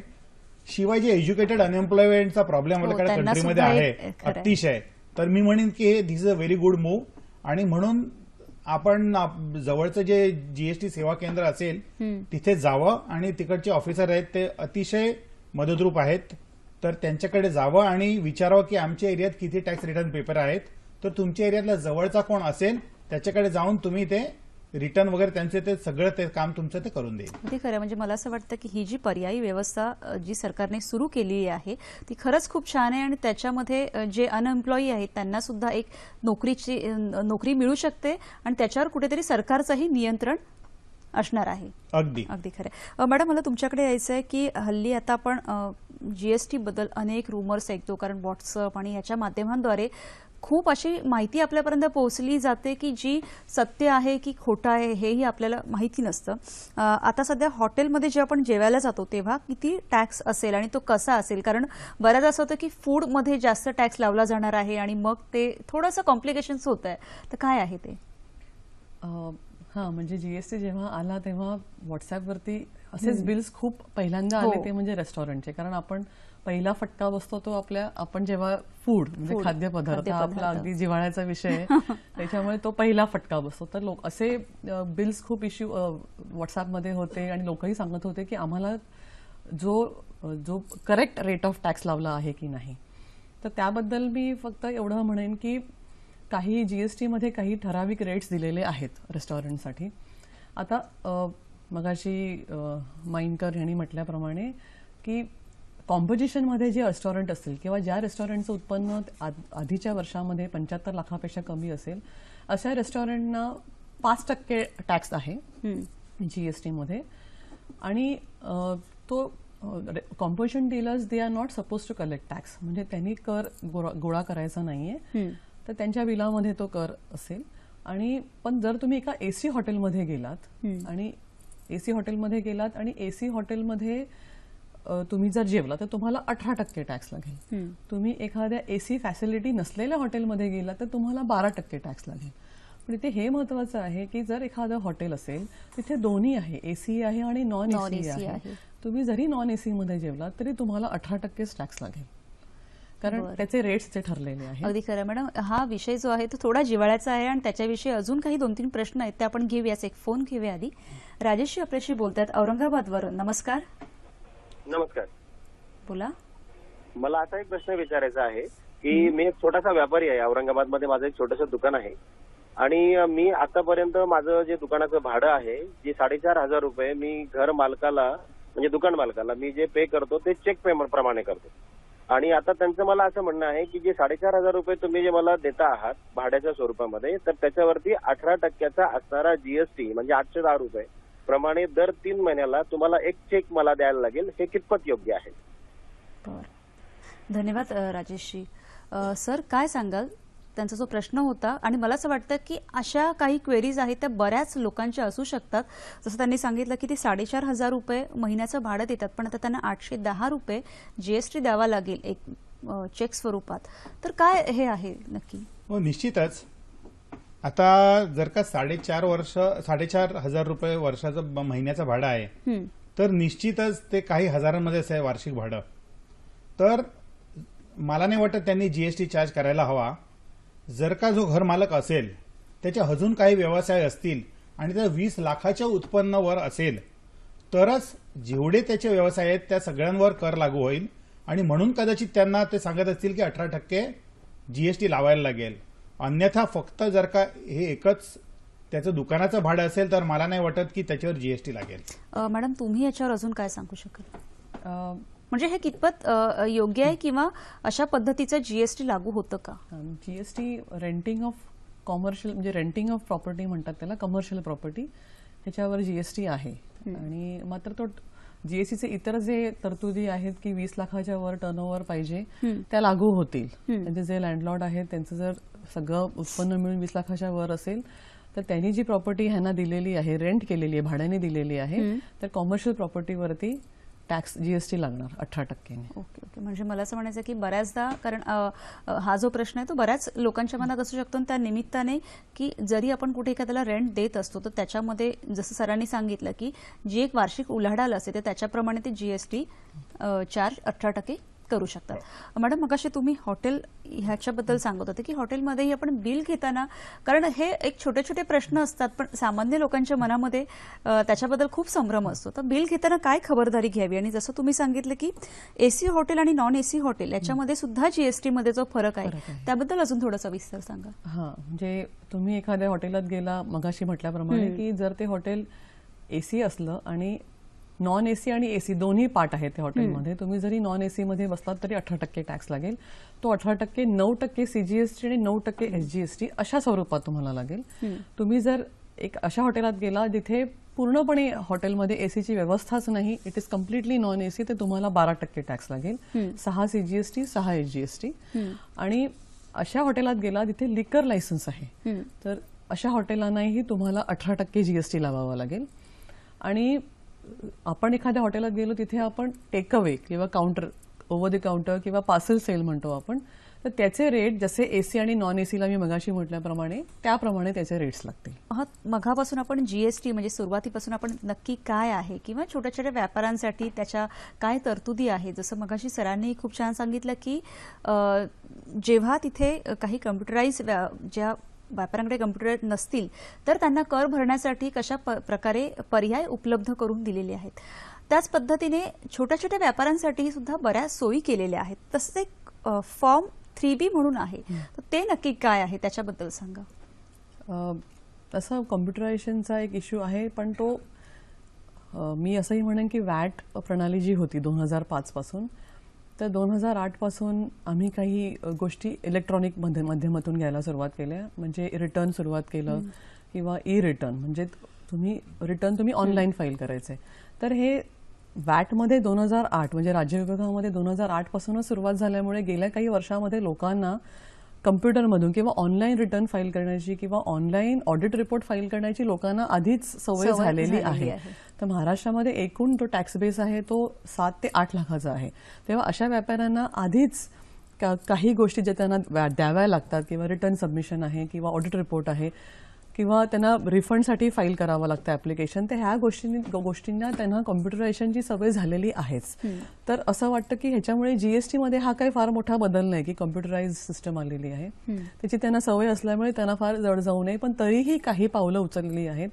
शिवाय जे एज्युकेटेड अनएम्प्लॉयमेंटचा प्रॉब्लेम आपल्याकडे कंट्रीमध्ये आहे अतिशय तर मी म्हणेन की हे is a very good move आणि म्हणून आपण जवळचं जे जीएसटी सेवा केंद्र असेल तिथे जावं आणि तिकडचे ऑफिसर आहेत ते अतिशय मदतरूप आहेत तर त्यांच्याकडे जावं आणि विचारावं की आमच्या एरियात किती टॅक्स रिटर्न पेपर आहेत तर तुमच्या एरियातला जवळचा कोण असेल त्याच्याकडे जाऊन तुम्ही ते रिटर्न वगैरे त्यांचे ते सगळं ते काम तुमचं ते करून देईल ते खरं म्हणजे मला असं वाटतं की ही जी पर्यायी व्यवस्था जी सरकारने सुरू केलेली आहे ती खरंच खूप छान आहे आणि त्याच्यामध्ये जे अनएम्प्लॉई आहेत त्यांना सुद्धा एक नोकरीची नोकरी मिळू शकते आणि त्याच्यावर कुठेतरी सरकारचंही नियंत्रण असणार आहे अगदी अगदी खरं मॅडम मला तुमच्याकडे यायचं आहे की हल्ली आता आपण जीएसटी बद्दल अनेक रुमर्स ऐकतो कारण व्हॉट्सअप आणि याच्या माध्यमांद्वारे खूप अशी माहिती आपल्यापर्यंत पोहोचली जाते की जी सत्य आहे की खोटं आहे हेही आपल्याला माहिती नसतं आता सध्या हॉटेलमध्ये जेव्हा आपण जेवायला जातो तेव्हा किती टॅक्स असेल आणि तो कसा असेल कारण बऱ्याच असं होतं की फूडमध्ये जास्त टॅक्स लावला जाणार आहे आणि मग ते थोडंसं कॉम्प्लिकेशन्स होत आहे तर काय आहे ते हां म्हणजे जीएसटी जेव्हा आला तेव्हा व्हॉट्सॲपवरती असेच बिल्स खूप पहिल्यांदा आले हो. ते म्हणजे रेस्टॉरंटचे कारण आपण पहिला फटका बसतो तो आपल्या आपण जेव्हा फूड म्हणजे खाद्यपदार्थ आपला अगदी जिव्हाळ्याचा विषय आहे त्याच्यामुळे तो पहिला फटका बसतो तर लोक असे बिल्स खूप इश्यू व्हॉट्सअपमध्ये होते आणि लोकही सांगत होते की आम्हाला जो जो करेक्ट रेट ऑफ टॅक्स लावला आहे की नाही तर त्याबद्दल मी फक्त एवढं म्हणेन की काही जीएसटी मध्ये काही ठराविक रेट्स दिलेले आहेत रेस्टॉरंटसाठी आता मगाशी माईनकर यांनी म्हटल्याप्रमाणे की कॉम्पोजिशनमध्ये जे रेस्टॉरंट असतील किंवा ज्या रेस्टॉरंटचं उत्पन्न आधीच्या वर्षामध्ये पंच्याहत्तर लाखापेक्षा कमी असेल अशा रेस्टॉरंटना पाच टक्के टॅक्स आहे जी एस आणि तो composition dealers they are not suppose to collect tax म्हणजे त्यांनी कर गोळा करायचा नाहीये तर त्यांच्या बिलामध्ये तो कर असेल आणि पण जर तुम्ही एका एसी हॉटेलमध्ये गेलात आणि एसी हॉटेलमध्ये गेलात आणि एसी हॉटेलमध्ये तुम्ही जर जेवला तर तुम्हाला अठरा टक्के टॅक्स लागेल तुम्ही एखाद्या एसी फॅसिलिटी नसलेल्या हॉटेलमध्ये गेला तर तुम्हाला बारा टक्के टॅक्स लागेल पण इथे हे महत्वाचं आहे की जर एखादं हॉटेल असेल तिथे दोन्ही आहे एसी आहे आणि नॉन एसी आहे तुम्ही जरी नॉन एसी मध्ये जेवला तरी तुम्हाला अठरा टक्केच टॅक्स लागेल कारण त्याचे रेट्स ते ठरलेले आहेत अगदी खरं मॅडम हा विषय जो आहे तो थोडा जिवाळ्याचा आहे आणि त्याच्याविषयी अजून काही दोन तीन प्रश्न आहेत ते आपण घेऊयाच एक फोन घेऊया आधी राजेश आपल्याशी बोलतात औरंगाबादवरून नमस्कार नमस्कार बोला मला असा एक प्रश्न विचारायचा आहे की मी एक छोटासा व्यापारी आहे औरंगाबाद मध्ये माझं एक छोटंसं दुकान आहे आणि मी आतापर्यंत माझं जे दुकानाचं भाडं आहे जे साडेचार हजार रुपये मी घर मालकाला म्हणजे दुकान मालकाला मी जे पे करतो ते चेक पेमेंट प्रमाणे करतो आणि आता त्यांचं मला असं म्हणणं आहे की जे साडेचार हजार रुपये तुम्ही जे मला देता आहात भाड्याच्या स्वरूपामध्ये तर त्याच्यावरती अठरा टक्क्याचा असणारा जीएसटी म्हणजे आठशे दहा रुपये प्रमाणे दर तीन महिन्याला तुम्हाला एक चेक मला द्यायला लागेल हे कितपत योग्य आहे धन्यवाद राजेशजी सर काय सांगाल त्यांचा जो प्रश्न होता आणि मला असं वाटतं की अशा काही क्वेरीज आहेत त्या बऱ्याच लोकांच्या असू शकतात जसं त्यांनी सांगितलं की ते साडेचार हजार रुपये महिन्याचं भाडं देतात पण आता त्यांना आठशे दहा रुपये जीएसटी द्यावा लागेल एक चेक स्वरूपात तर काय हे आहे नक्की हो, निश्चितच आता जर का साडेचार वर्ष साडेचार हजार रुपये वर्षाचं महिन्याचं भाडं आहे तर निश्चितच ते काही हजारांमध्ये आहे वार्षिक भाडं तर मला नाही वाटत त्यांनी जीएसटी चार्ज करायला हवा जर का जो घर मालक असेल त्याच्या अजून काही व्यवसाय असतील आणि त्या वीस लाखाच्या उत्पन्नावर असेल तरच जेवढे त्याचे व्यवसाय आहेत त्या सगळ्यांवर कर लागू होईल आणि म्हणून कदाचित त्यांना ते सांगत असतील की अठरा टक्के जीएसटी लावायला लागेल अन्यथा फक्त जर का हे एकच त्याचं दुकानाचं भाडं असेल तर मला नाही वाटत की त्याच्यावर जीएसटी लागेल मॅडम तुम्ही याच्यावर अजून काय सांगू शकाल म्हणजे हे कितपत योग्य आहे किंवा अशा पद्धतीचं जीएसटी लागू होतं का जीएसटी रेंटिंग ऑफ कॉमर्शियल म्हणजे रेंटिंग ऑफ प्रॉपर्टी म्हणतात त्याला कमर्शियल प्रॉपर्टी त्याच्यावर जीएसटी आहे आणि मात्र तो जीएसटीचे इतर जे तरतुदी आहेत की वीस लाखाच्या वर टर्नओव्हर पाहिजे त्या लागू होतील म्हणजे जे लँडलॉर्ड आहेत त्यांचं जर सगळं उत्पन्न मिळून वीस लाखाच्या वर असेल तर त्यांनी जी प्रॉपर्टी ह्यांना दिलेली आहे रेंट केलेली आहे भाड्याने दिलेली आहे तर कॉमर्शियल प्रॉपर्टीवरती टॅक्स जीएसटी लागणार अठरा टक्के ओके ओके म्हणजे मला असं म्हणायचं की बऱ्याचदा कारण हा जो प्रश्न आहे तो बऱ्याच लोकांच्या मनात असू शकतो त्या निमित्ताने की जरी आपण कुठे एखाद्याला रेंट देत असतो तर त्याच्यामध्ये जसं सरांनी सांगितलं की जी एक वार्षिक उलाढाल असते तर त्याच्याप्रमाणे ते जीएसटी चार्ज अठरा टक्के करू शकतात मॅडम मग तुम्ही हॉटेल ह्याच्याबद्दल सांगत होते की हॉटेलमध्येही आपण बिल घेताना कारण हे एक छोटे छोटे प्रश्न असतात पण सामान्य लोकांच्या मनामध्ये त्याच्याबद्दल खूप संभ्रम असतो तर बिल घेताना काय खबरदारी घ्यावी आणि जसं तुम्ही सांगितलं की एसी हॉटेल आणि नॉन एसी हॉटेल याच्यामध्ये सुद्धा जीएसटी मध्ये जो फरक आहे त्याबद्दल अजून थोडासा विस्तार सांगा हा म्हणजे तुम्ही एखाद्या हॉटेलात गेला मगाशी म्हटल्याप्रमाणे की जर ते हॉटेल एसी असलं आणि नॉन एसी आणि एसी दोन्ही पार्ट आहेत त्या हॉटेलमध्ये तुम्ही जरी नॉन एसी मध्ये बसलात तरी अठरा टक्के टॅक्स लागेल तो अठरा टक्के नऊ टक्के सीजीएसटी आणि नऊ टक्के एसजीएसटी अशा स्वरूपात तुम्हाला लागेल तुम्ही जर एक अशा हॉटेलात गेला जिथे पूर्णपणे हॉटेलमध्ये एसीची व्यवस्थाच नाही it is completely non AC ते तुम्हाला बारा टक्के टॅक्स लागेल सहा सीजीएसटी सहा एसजीएसटी आणि अशा हॉटेलात गेला जिथे लिकर लायसन्स आहे तर अशा हॉटेलांनाही तुम्हाला अठरा टक्के जीएसटी लावावा लागेल आणि आपण एखाद्या हॉटेलात गेलो तिथे आपण टेक अवे किंवा काउंटर ओव्हर द काउंटर किंवा पार्सल सेल म्हणतो आपण तर त्याचे रेट जसे ए सी आणि नॉन ए सीला मी मगाशी म्हटल्याप्रमाणे त्याप्रमाणे त्याचे रेट्स लागतील हा मघापासून आपण जीएसटी म्हणजे सुरुवातीपासून आपण नक्की काय आहे किंवा छोट्या छोट्या व्यापाऱ्यांसाठी त्याच्या काय तरतुदी आहे जसं मगाशी सरांनी खूप छान सांगितलं की जेव्हा तिथे काही कम्प्युटराईज ज्या व्यापाऱ्यांकडे कम्प्युटर नसतील तर त्यांना कर भरण्यासाठी कशा प्रकारे पर्याय उपलब्ध करून दिलेले आहेत त्याच पद्धतीने छोट्या छोट्या व्यापाऱ्यांसाठी सुद्धा बऱ्याच सोयी केलेल्या आहेत तसंच एक फॉर्म थ्री बी म्हणून आहे तर ते नक्की काय आहे त्याच्याबद्दल सांगा तसं कॉम्प्युटरायझेशनचा एक इश्यू आहे पण तो मी असंही म्हणेन की वॅट प्रणाली जी होती दोन हजार पाचपासून तर दोन हजार आठपासून आम्ही काही गोष्टी इलेक्ट्रॉनिक मध्ये माध्यमातून घ्यायला सुरुवात केल्या म्हणजे रिटर्न सुरुवात केलं किंवा ई रिटर्न म्हणजे तुम्ही रिटर्न तुम्ही ऑनलाईन फाईल करायचे तर हे वॅटमध्ये दोन हजार आठ म्हणजे राज्य विभागामध्ये दोन हजार आठपासूनच सुरुवात झाल्यामुळे गेल्या काही वर्षामध्ये लोकांना कम्प्युटरमधून किंवा ऑनलाईन रिटर्न फाईल करण्याची किंवा ऑनलाईन ऑडिट रिपोर्ट फाईल करण्याची लोकांना आधीच सवय झालेली आहे तर महाराष्ट्रामध्ये एकूण तो टॅक्स बेस आहे तो सात ते आठ लाखाचा आहे तेव्हा अशा व्यापाऱ्यांना आधीच काही गोष्टी ज्या त्यांना द्याव्या लागतात किंवा रिटर्न सबमिशन आहे किंवा ऑडिट रिपोर्ट आहे किंवा त्यांना रिफंडसाठी फाईल करावं लागतं ॲप्लिकेशन तर ह्या गोष्टी गोष्टींना त्यांना कॉम्प्युटरायझेशनची सवय झालेली आहेच तर असं वाटतं की ह्याच्यामुळे मध्ये हा काही फार मोठा बदल नाही की कॉम्प्युटराईज सिस्टम आलेली आहे त्याची त्यांना सवय असल्यामुळे त्यांना फार जड जाऊ नये पण तरीही काही पावलं उचलली आहेत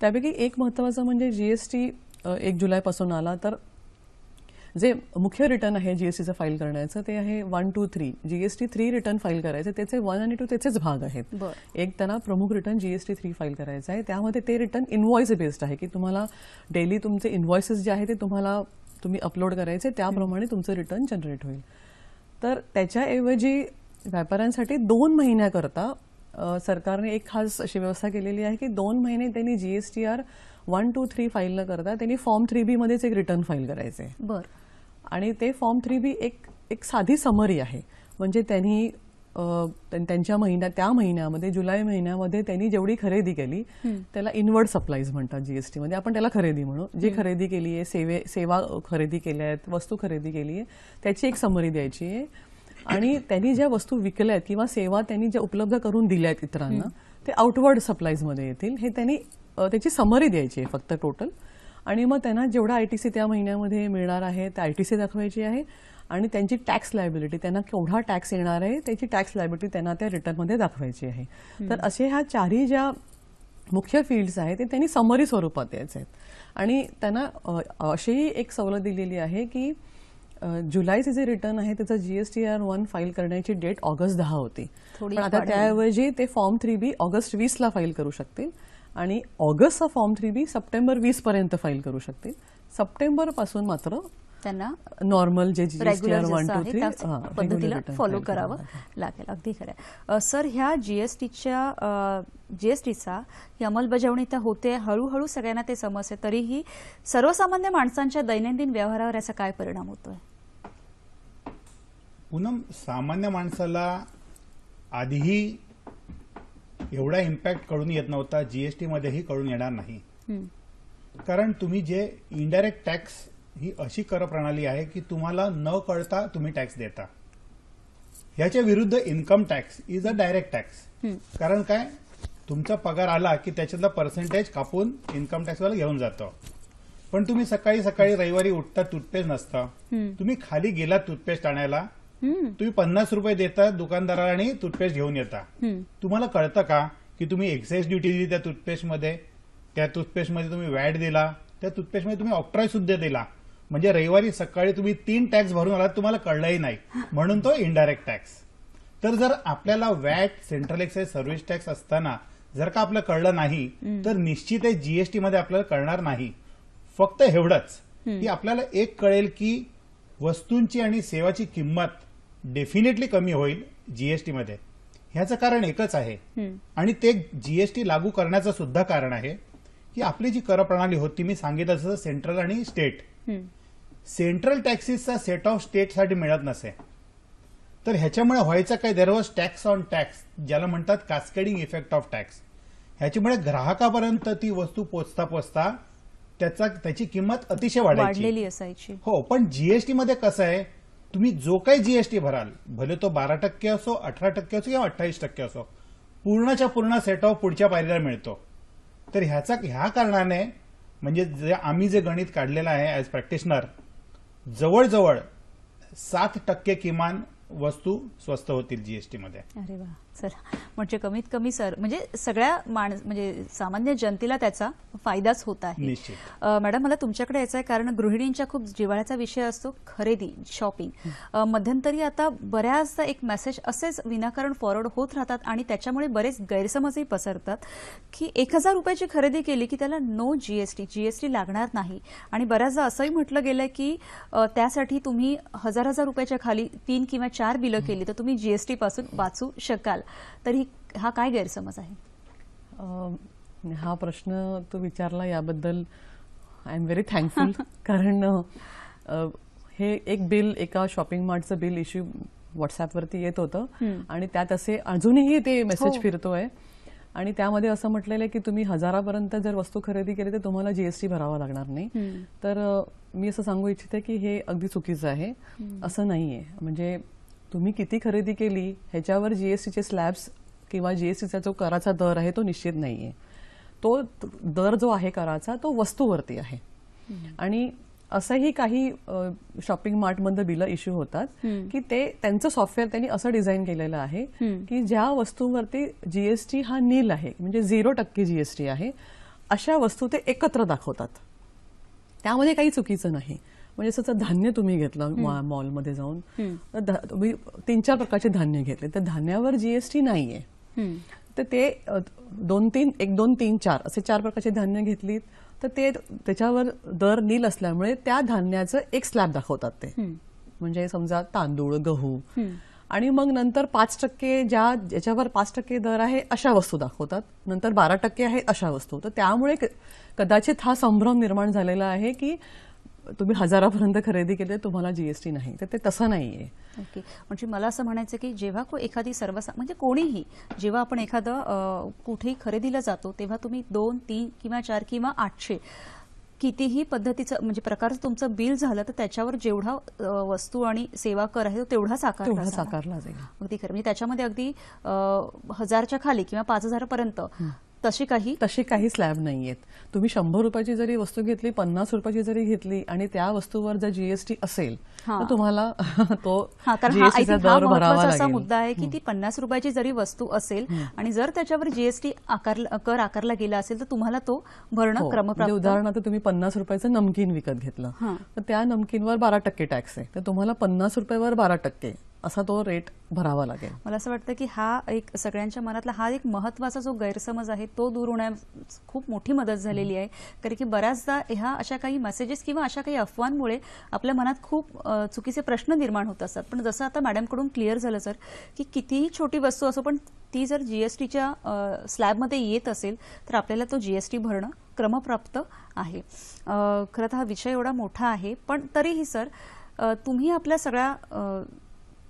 त्यापैकी एक महत्वाचं म्हणजे जीएसटी एक जुलैपासून आला तर जे मुख्य रिटर्न आहे जीएसटीचं फाईल करण्याचं ते आहे one two three GST three return file करायचे त्याचे वन आणि टू त्याचेच भाग आहेत एक त्यांना प्रमुख रिटर्न जीएसटी थ्री फाईल करायचं आहे त्यामध्ये ते रिटर्न इन्व्हॉइस बेस्ड आहे की तुम्हाला डेली तुमचे इन्व्हॉइसेस जे आहे ते तुम्हाला तुम्ही अपलोड करायचे त्याप्रमाणे तुमचं रिटर्न जनरेट होईल तर त्याच्याऐवजी व्यापाऱ्यांसाठी दोन महिन्याकरता सरकारने एक खास अशी व्यवस्था केलेली आहे की दोन महिने त्यांनी GSTR one two three file न करता त्यांनी फॉर्म थ्री बीमध्येच मध्येच एक रिटर्न फाईल करायचे बरं आणि ते फॉर्म थ्री बी एक एक साधी समरी आहे म्हणजे त्यांनी त्यांच्या महिन्या त्या महिन्यामध्ये जुलै महिन्यामध्ये त्यांनी जेवढी खरेदी केली त्याला इनवर्ड सप्लाईज म्हणतात जीएसटी मध्ये आपण त्याला खरेदी म्हणू जी खरेदी केली आहे सेवे सेवा खरेदी केल्या आहेत वस्तू खरेदी केली आहे त्याची एक समरी द्यायची आहे आणि त्यांनी ज्या वस्तू विकल्या आहेत किंवा सेवा त्यांनी ज्या उपलब्ध करून दिल्या आहेत इतरांना ते आउटवर्ड सप्लाईजमध्ये येतील हे त्यांनी त्याची समरी द्यायची आहे फक्त टोटल आणि मग त्यांना जेवढा आय टी सी त्या महिन्यामध्ये मिळणार आहे त्या आय टी सी दाखवायची आहे आणि त्यांची टॅक्स लायबिलिटी त्यांना केवढा टॅक्स येणार आहे त्याची टॅक्स लायबिलिटी त्यांना त्या रिटर्नमध्ये दाखवायची आहे तर असे ह्या चारही ज्या मुख्य फील्ड्स आहेत ते त्यांनी समरी स्वरूपात द्यायचे आहेत आणि त्यांना अशीही एक सवलत दिलेली आहे की जुलैचे जे रिटर्न आहे त्याचा जीएसटी आर वन फाईल करण्याची डेट ऑगस्ट दहा होती पण आता त्याऐवजी ते फॉर्म थ्री बी ऑगस्ट वीसला फाईल करू शकतील आणि ऑगस्टचा फॉर्म थ्री बी सप्टेंबर वीस पर्यंत फाईल करू शकतील सप्टेंबर पासून मात्र त्यांना नॉर्मल जे रेग्युलर पद्धतीला फॉलो करावं लागेल अगदी खरं सर ह्या जीएसटीच्या जीएसटीचा ही अंमलबजावणी तर होते हळूहळू सगळ्यांना ते समजते तरीही सर्वसामान्य माणसांच्या दैनंदिन व्यवहारावर याचा काय परिणाम होतोय पूनम सामान्य माणसाला आधीही एवढा इम्पॅक्ट कळून येत नव्हता जीएसटी मध्येही कळून येणार नाही कारण तुम्ही जे इनडायरेक्ट टॅक्स ही अशी कर प्रणाली आहे की तुम्हाला न कळता तुम्ही टॅक्स देता ह्याच्या विरुद्ध income tax is a direct tax कारण काय तुमचा पगार आला की त्याच्यातला पर्सेंटेज कापून इन्कम टॅक्सवाला घेऊन जातो पण तुम्ही सकाळी सकाळी रविवारी उठता टूथपेस्ट नसतं तुम्ही खाली गेला टूथपेस्ट आणायला तुम्ही पन्नास रुपये देता दुकानदाराला आणि टूथपेस्ट घेऊन येता तुम्हाला कळतं का की तुम्ही एक्साईज ड्युटी दिली त्या टूथपेस्टमध्ये त्या टूथपेस्टमध्ये तुम्ही वॅट दिला त्या टूथपेस्टमध्ये तुम्ही ऑक्ट्रॉय सुद्धा दिला म्हणजे रविवारी सकाळी तुम्ही तीन टॅक्स भरून आलात तुम्हाला कळलंही नाही म्हणून तो इनडायरेक्ट टॅक्स तर जर आपल्याला VAT central excise service tax असताना जर का आपलं कळलं नाही तर निश्चित जीएसटी मध्ये आपल्याला कळणार नाही फक्त एवढंच की आपल्याला एक कळेल की वस्तूंची आणि सेवाची किंमत डेफिनेटली कमी होईल जीएसटी मध्ये ह्याचं कारण एकच आहे आणि ते जीएसटी लागू करण्याचं सुद्धा कारण आहे की आपली जी कर प्रणाली होती मी सांगितलं तसं सेंट्रल आणि स्टेट सेंट्रल टॅक्सेसचा सेट ऑफ स्टेटसाठी मिळत नसे तर ह्याच्यामुळे व्हायचं काय there was tax on tax ज्याला म्हणतात कास्केडिंग इफेक्ट ऑफ टॅक्स ह्याच्यामुळे ग्राहकापर्यंत ती वस्तू पोचता पोचता त्याचा त्याची किंमत अतिशय वाढलेली असायची हो पण जीएसटी मध्ये कसं आहे तुम्ही जो काही जीएसटी भराल भले तो बारा टक्के असो अठरा टक्के असो किंवा अठ्ठावीस टक्के असो पूर्णच्या पूर्ण सेट ऑफ पुढच्या पायरीला मिळतो तर ह्याचा ह्या कारणाने म्हणजे जे आम्ही जे गणित काढलेलं आहे ॲज प्रॅक्टिशनर जवळजवळ सात टक्के किमान वस्तू स्वस्त होतील जीएसटीमध्ये सर म्हणजे कमीत कमी सर म्हणजे सगळ्या माणस म्हणजे सामान्य जनतेला त्याचा फायदाच होत आहे मॅडम मला तुमच्याकडे यायचं आहे कारण गृहिणींच्या खूप जिव्हाळ्याचा विषय असतो खरेदी शॉपिंग मध्यंतरी आता बऱ्याचदा एक मेसेज असेच विनाकारण फॉरवर्ड होत राहतात आणि त्याच्यामुळे बरेच गैरसमजही पसरतात की एक हजार रुपयाची खरेदी केली की त्याला नो जीएसटी जीएसटी लागणार नाही आणि बऱ्याचदा असंही म्हटलं गेलं की त्यासाठी तुम्ही हजार हजार रुपयाच्या खाली तीन किंवा चार बिलं केली तर तुम्ही जीएसटी पासून वाचू शकाल तर ही हा काय गैरसमज आहे हा प्रश्न तू विचारला याबद्दल आय एम व्हेरी थँकफुल कारण हे एक बिल एका शॉपिंग मार्टचं बिल इश्यू व्हॉट्सॲपवरती येत होतं आणि त्यात असे अजूनही ते मेसेज हो. फिरतोय आणि त्यामध्ये असं म्हटलेलं आहे की तुम्ही हजारापर्यंत जर वस्तू खरेदी केली तर तुम्हाला जीएसटी भरावा लागणार नाही तर मी असं सांगू इच्छिते की हे अगदी चुकीचं आहे असं नाहीये म्हणजे तुम्ही किती खरेदी केली ह्याच्यावर जीएसटीचे एस स्लॅब्स किंवा जीएसटीचा जो कराचा दर आहे तो निश्चित नाही आहे तो दर जो आहे कराचा तो वस्तूवरती आहे आणि असंही काही शॉपिंग मार्टमधलं बिलं इश्यू होतात की ते त्यांचं सॉफ्टवेअर त्यांनी असं डिझाईन केलेलं आहे की ज्या वस्तूंवरती जीएसटी हा नील आहे म्हणजे झिरो टक्के जीएसटी आहे अशा वस्तू ते एकत्र दाखवतात त्यामध्ये काही चुकीचं नाही म्हणजे जसं धान्य तुम्ही घेतलं मॉलमध्ये जाऊन तर तुम्ही तीन चार प्रकारचे धान्य घेतले तर धान्यावर जीएसटी नाहीये तर ते दोन तीन एक दोन तीन चार असे चार प्रकारचे धान्य घेतलीत तर ते त्याच्यावर दर नील असल्यामुळे त्या धान्याचं एक स्लॅब दाखवतात ते म्हणजे समजा तांदूळ गहू आणि मग नंतर पाच टक्के ज्या ज्याच्यावर पाच टक्के दर आहे अशा वस्तू दाखवतात नंतर बारा टक्के आहे अशा वस्तू तर त्यामुळे कदाचित हा संभ्रम निर्माण झालेला आहे की तुम्ही हजारापर्यंत खरेदी केले तुम्हाला जीएसटी नाही तर ते तसं नाहीये ओके म्हणजे मला असं म्हणायचं की जेव्हा को एखादी सर्व म्हणजे कोणीही जेव्हा आपण एखादं कुठेही खरेदीला जातो तेव्हा तुम्ही दोन तीन किंवा चार किंवा आठशे कितीही पद्धतीचं म्हणजे प्रकारचं तुमचं बिल झालं तर त्याच्यावर जेवढा वस्तू आणि सेवा कर आहे तो तेवढा साकारला साकारला जाईल अगदी खरं म्हणजे त्याच्यामध्ये अगदी हजारच्या खाली किंवा पाच हजारपर्यंत तशी काही तशी काही स्लॅब नाही आहेत तुम्ही शंभर रुपयाची जरी वस्तू घेतली पन्नास रुपयाची जरी घेतली आणि त्या वस्तूवर जर जीएसटी असेल तुम्हाला तो हा असा मुद्दा आहे की ती पन्नास रुपयाची जरी वस्तू असेल आणि जर त्याच्यावर जीएसटी कर आकारला गेला असेल तर तुम्हाला तो भरणं हो, क्रमप्राप्त म्हणजे उदाहरणार्थ तुम्ही पन्नास रुपयाचं नमकीन विकत घेतलं तर त्या नमकीनवर बारा टक्के टॅक्स आहे तर तुम्हाला पन्नास रुपयावर बारा टक्के असा तो रेट भरावा लागेल मला असं वाटतं की हा एक सगळ्यांच्या मनातला हा एक महत्वाचा जो गैरसमज आहे तो दूर होण्यास खूप मोठी मदत झालेली आहे कारण की बऱ्याचदा ह्या अशा काही मेसेजेस किंवा अशा काही अफवांमुळे आपल्या मनात खूप चुकीचे प्रश्न निर्माण होत असतात पण जसं आता मॅडमकडून क्लिअर झालं सर की कितीही छोटी वस्तू असो पण ती जर जीएसटीच्या स्लॅबमध्ये येत असेल तर आपल्याला तो जीएसटी भरणं क्रमप्राप्त आहे खरं तर हा विषय एवढा मोठा आहे पण तरीही सर तुम्ही आपल्या सगळ्या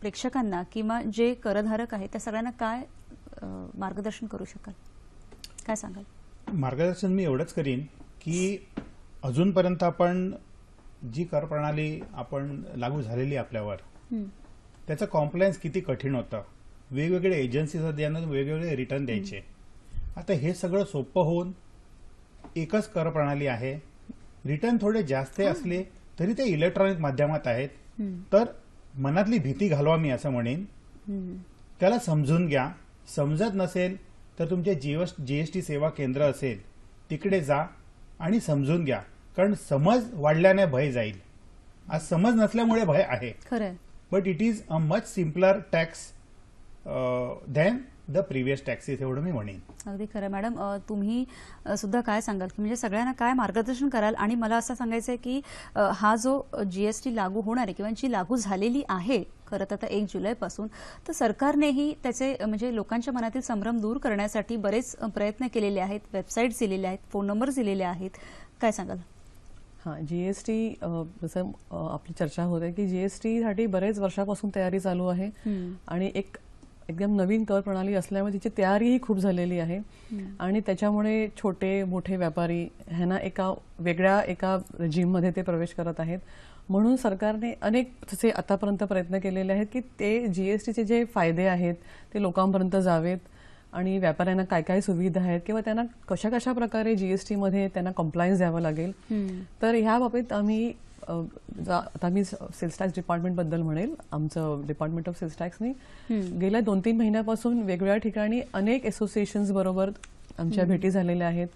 प्रेक्षकांना किंवा जे करधारक आहेत त्या सगळ्यांना काय मार्गदर्शन करू शकाल काय सांगाल मार्गदर्शन मी एवढंच करीन की अजूनपर्यंत आपण जी कर प्रणाली आपण लागू झालेली आपल्यावर त्याचं कॉम्प्लायन्स किती कठीण होतं वेगवेगळ्या एजन्सीज वेगवेगळे रिटर्न द्यायचे आता हे सगळं सोपं होऊन एकच कर प्रणाली आहे रिटर्न थोडे जास्त असले तरी ते इलेक्ट्रॉनिक माध्यमात आहेत तर मनातली भीती घालवा मी असं म्हणेन त्याला समजून घ्या समजत नसेल तर तुमचे जीएसटी सेवा केंद्र असेल तिकडे जा आणि समजून घ्या कारण समज वाढल्याने भय जाईल आज समज नसल्यामुळे भय आहे but it is a much simpler tax than the previous taxes एवढं मी म्हणेन अगदी खरं मॅडम तुम्ही सुद्धा काय सांगाल की म्हणजे सगळ्यांना काय मार्गदर्शन कराल आणि मला असं सांगायचं आहे की हा जो जीएसटी लागू होणार आहे किंवा जी लागू झालेली आहे खरं तर आता एक जुलैपासून तर सरकारनेही त्याचे म्हणजे लोकांच्या मनातील संभ्रम दूर करण्यासाठी बरेच प्रयत्न केलेले आहेत वेबसाईट दिलेल्या आहेत फोन नंबर्स दिलेले आहेत काय सांगाल हां जी एस टी जसं आपली चर्चा होते की जी एस बरेच वर्षापासून तयारी चालू आहे आणि एक एकदम नवीन कर प्रणाली असल्यामुळे तिची तयारीही खूप झालेली आहे आणि त्याच्यामुळे छोटे मोठे व्यापारी ह्यांना एका वेगळ्या एका जिममध्ये ते प्रवेश करत आहेत म्हणून सरकारने अनेक तसे आतापर्यंत प्रयत्न केलेले आहेत की ते जी एस टीचे जे फायदे आहेत ते लोकांपर्यंत जावेत आणि व्यापाऱ्यांना काय काय सुविधा आहेत किंवा त्यांना कशा कशा प्रकारे जीएसटी मध्ये त्यांना कंप्लायन्स द्यावं लागेल तर ह्या बाबतीत आम्ही आता मी सेल्स टॅक्स डिपार्टमेंट बद्दल म्हणेल आमचं डिपार्टमेंट ऑफ सेल्स टॅक्सनी गेल्या दोन तीन महिन्यापासून वेगवेगळ्या ठिकाणी अनेक असोसिएशन्स बरोबर आमच्या भेटी झालेल्या आहेत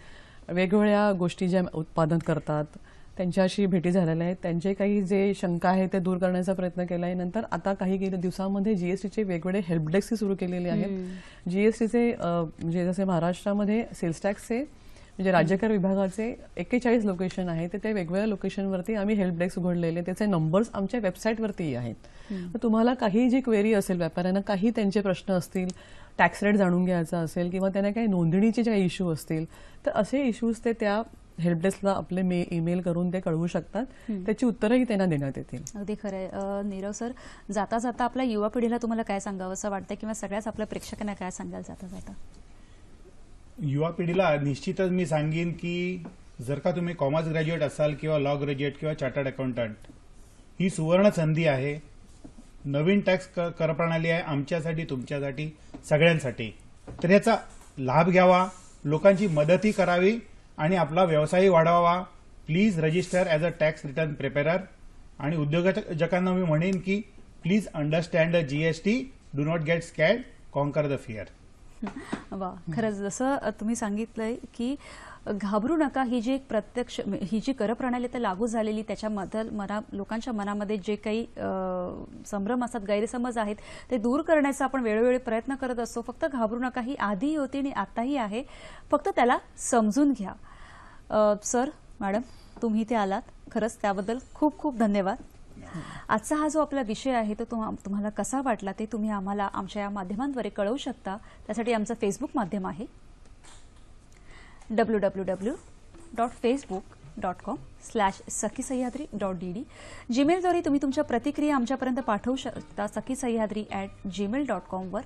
वेगवेगळ्या गोष्टी ज्या उत्पादन करतात त्यांच्याशी भेटी झालेल्या आहेत त्यांचे काही जे शंका आहे ते दूर करण्याचा प्रयत्न केला आहे नंतर आता काही गेल्या दिवसांमध्ये जीएसटीचे वेगवेगळे हेल्पडेस्क सुरू केलेले आहेत जीएसटीचे म्हणजे जसे महाराष्ट्रामध्ये सेल्स टॅक्सचे म्हणजे राज्यकर विभागाचे एक्केचाळीस लोकेशन आहे ते त्या वेगवेगळ्या लोकेशनवरती आम्ही हेल्पडेस्क उघडलेले त्याचे नंबर्स आमच्या वेबसाईटवरतीही आहेत तर तुम्हाला काही जी क्वेरी असेल व्यापाऱ्यांना काही त्यांचे प्रश्न असतील टॅक्स रेट जाणून घ्यायचा असेल किंवा त्यांना काही नोंदणीचे जे काही इश्यू असतील तर असे इश्यूज ते त्या हेल्पडेस्कला आपले मे ईमेल करून ते कळवू शकतात त्याची उत्तरही त्यांना देण्यात येतील अगदी खरं नीरव सर जाता जाता आपल्या युवा पिढीला तुम्हाला काय सांगावं असं वाटतं किंवा सगळ्याच आपल्या प्रेक्षकांना काय सांगाल जाता जाता युवा पिढीला निश्चितच मी सांगेन की जर का तुम्ही कॉमर्स ग्रॅज्युएट असाल किंवा लॉ ग्रॅज्युएट किंवा चार्टर्ड अकाउंटंट ही सुवर्ण संधी आहे नवीन टॅक्स कर प्रणाली आहे आमच्यासाठी तुमच्यासाठी सगळ्यांसाठी तर याचा लाभ घ्यावा लोकांची मदतही करावी आणि आपला व्यवसायही वाढवावा please register as a tax return preparer आणि उद्योजकांना मी म्हणेन की please understand GST do not get scared conquer the fear वा खरंच जसं तुम्ही सांगितलंय की घाबरू नका ही जी एक प्रत्यक्ष ही जी कर प्रणाली तर लागू झालेली त्याच्याबद्दल मना लोकांच्या मनामध्ये जे काही संभ्रम असतात गैरसमज आहेत ते दूर करण्याचा आपण वेळोवेळी प्रयत्न करत असतो फक्त घाबरू नका ही आधीही होती आणि आताही आहे फक्त त्याला समजून घ्या सर मॅडम तुम्ही इथे आलात खरंच त्याबद्दल खूप खूप धन्यवाद आजचा हा जो आपला विषय आहे तो तुम्हाला कसा वाटला ते तुम्ही आम्हाला आमच्या या माध्यमांद्वारे कळवू शकता त्यासाठी आमचं फेसबुक माध्यम आहे W W W dot Facebook dot com slash Sakhi Sahyadri dot D D जीमेलद्वारे तुम्ही तुमच्या प्रतिक्रिया आमच्यापर्यंत पाठवू शकता Sakhi Sahyadri at Gmail dot कॉमवर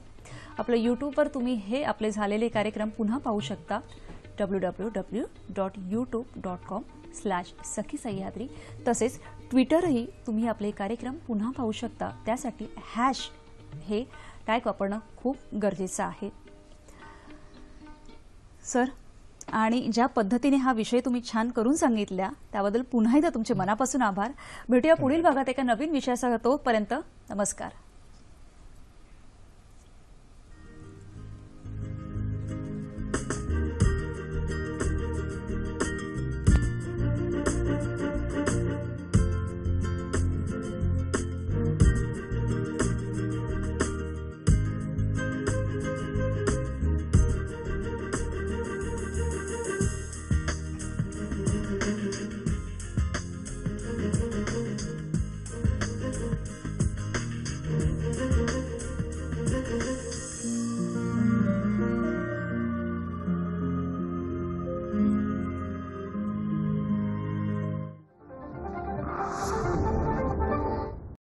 आपलं यूट्यूबवर तुम्ही हे आपले झालेले कार्यक्रम पुन्हा पाहू शकता W W dot YouTube dot com slash Sakhi Sahyadri तसेच ट्विटरही तुम्ही आपले कार्यक्रम पुन्हा पाहू शकता त्यासाठी हॅश हे टॅग वापरणं खूप गरजेचं आहे सर आणि ज्या पद्धतीने हा विषय तुम्ही छान करून सांगितला त्याबद्दल पुन्हा एकदा तुमचे मनापासून आभार भेटूया पुढील भागात एका नवीन विषयासह तोपर्यंत नमस्कार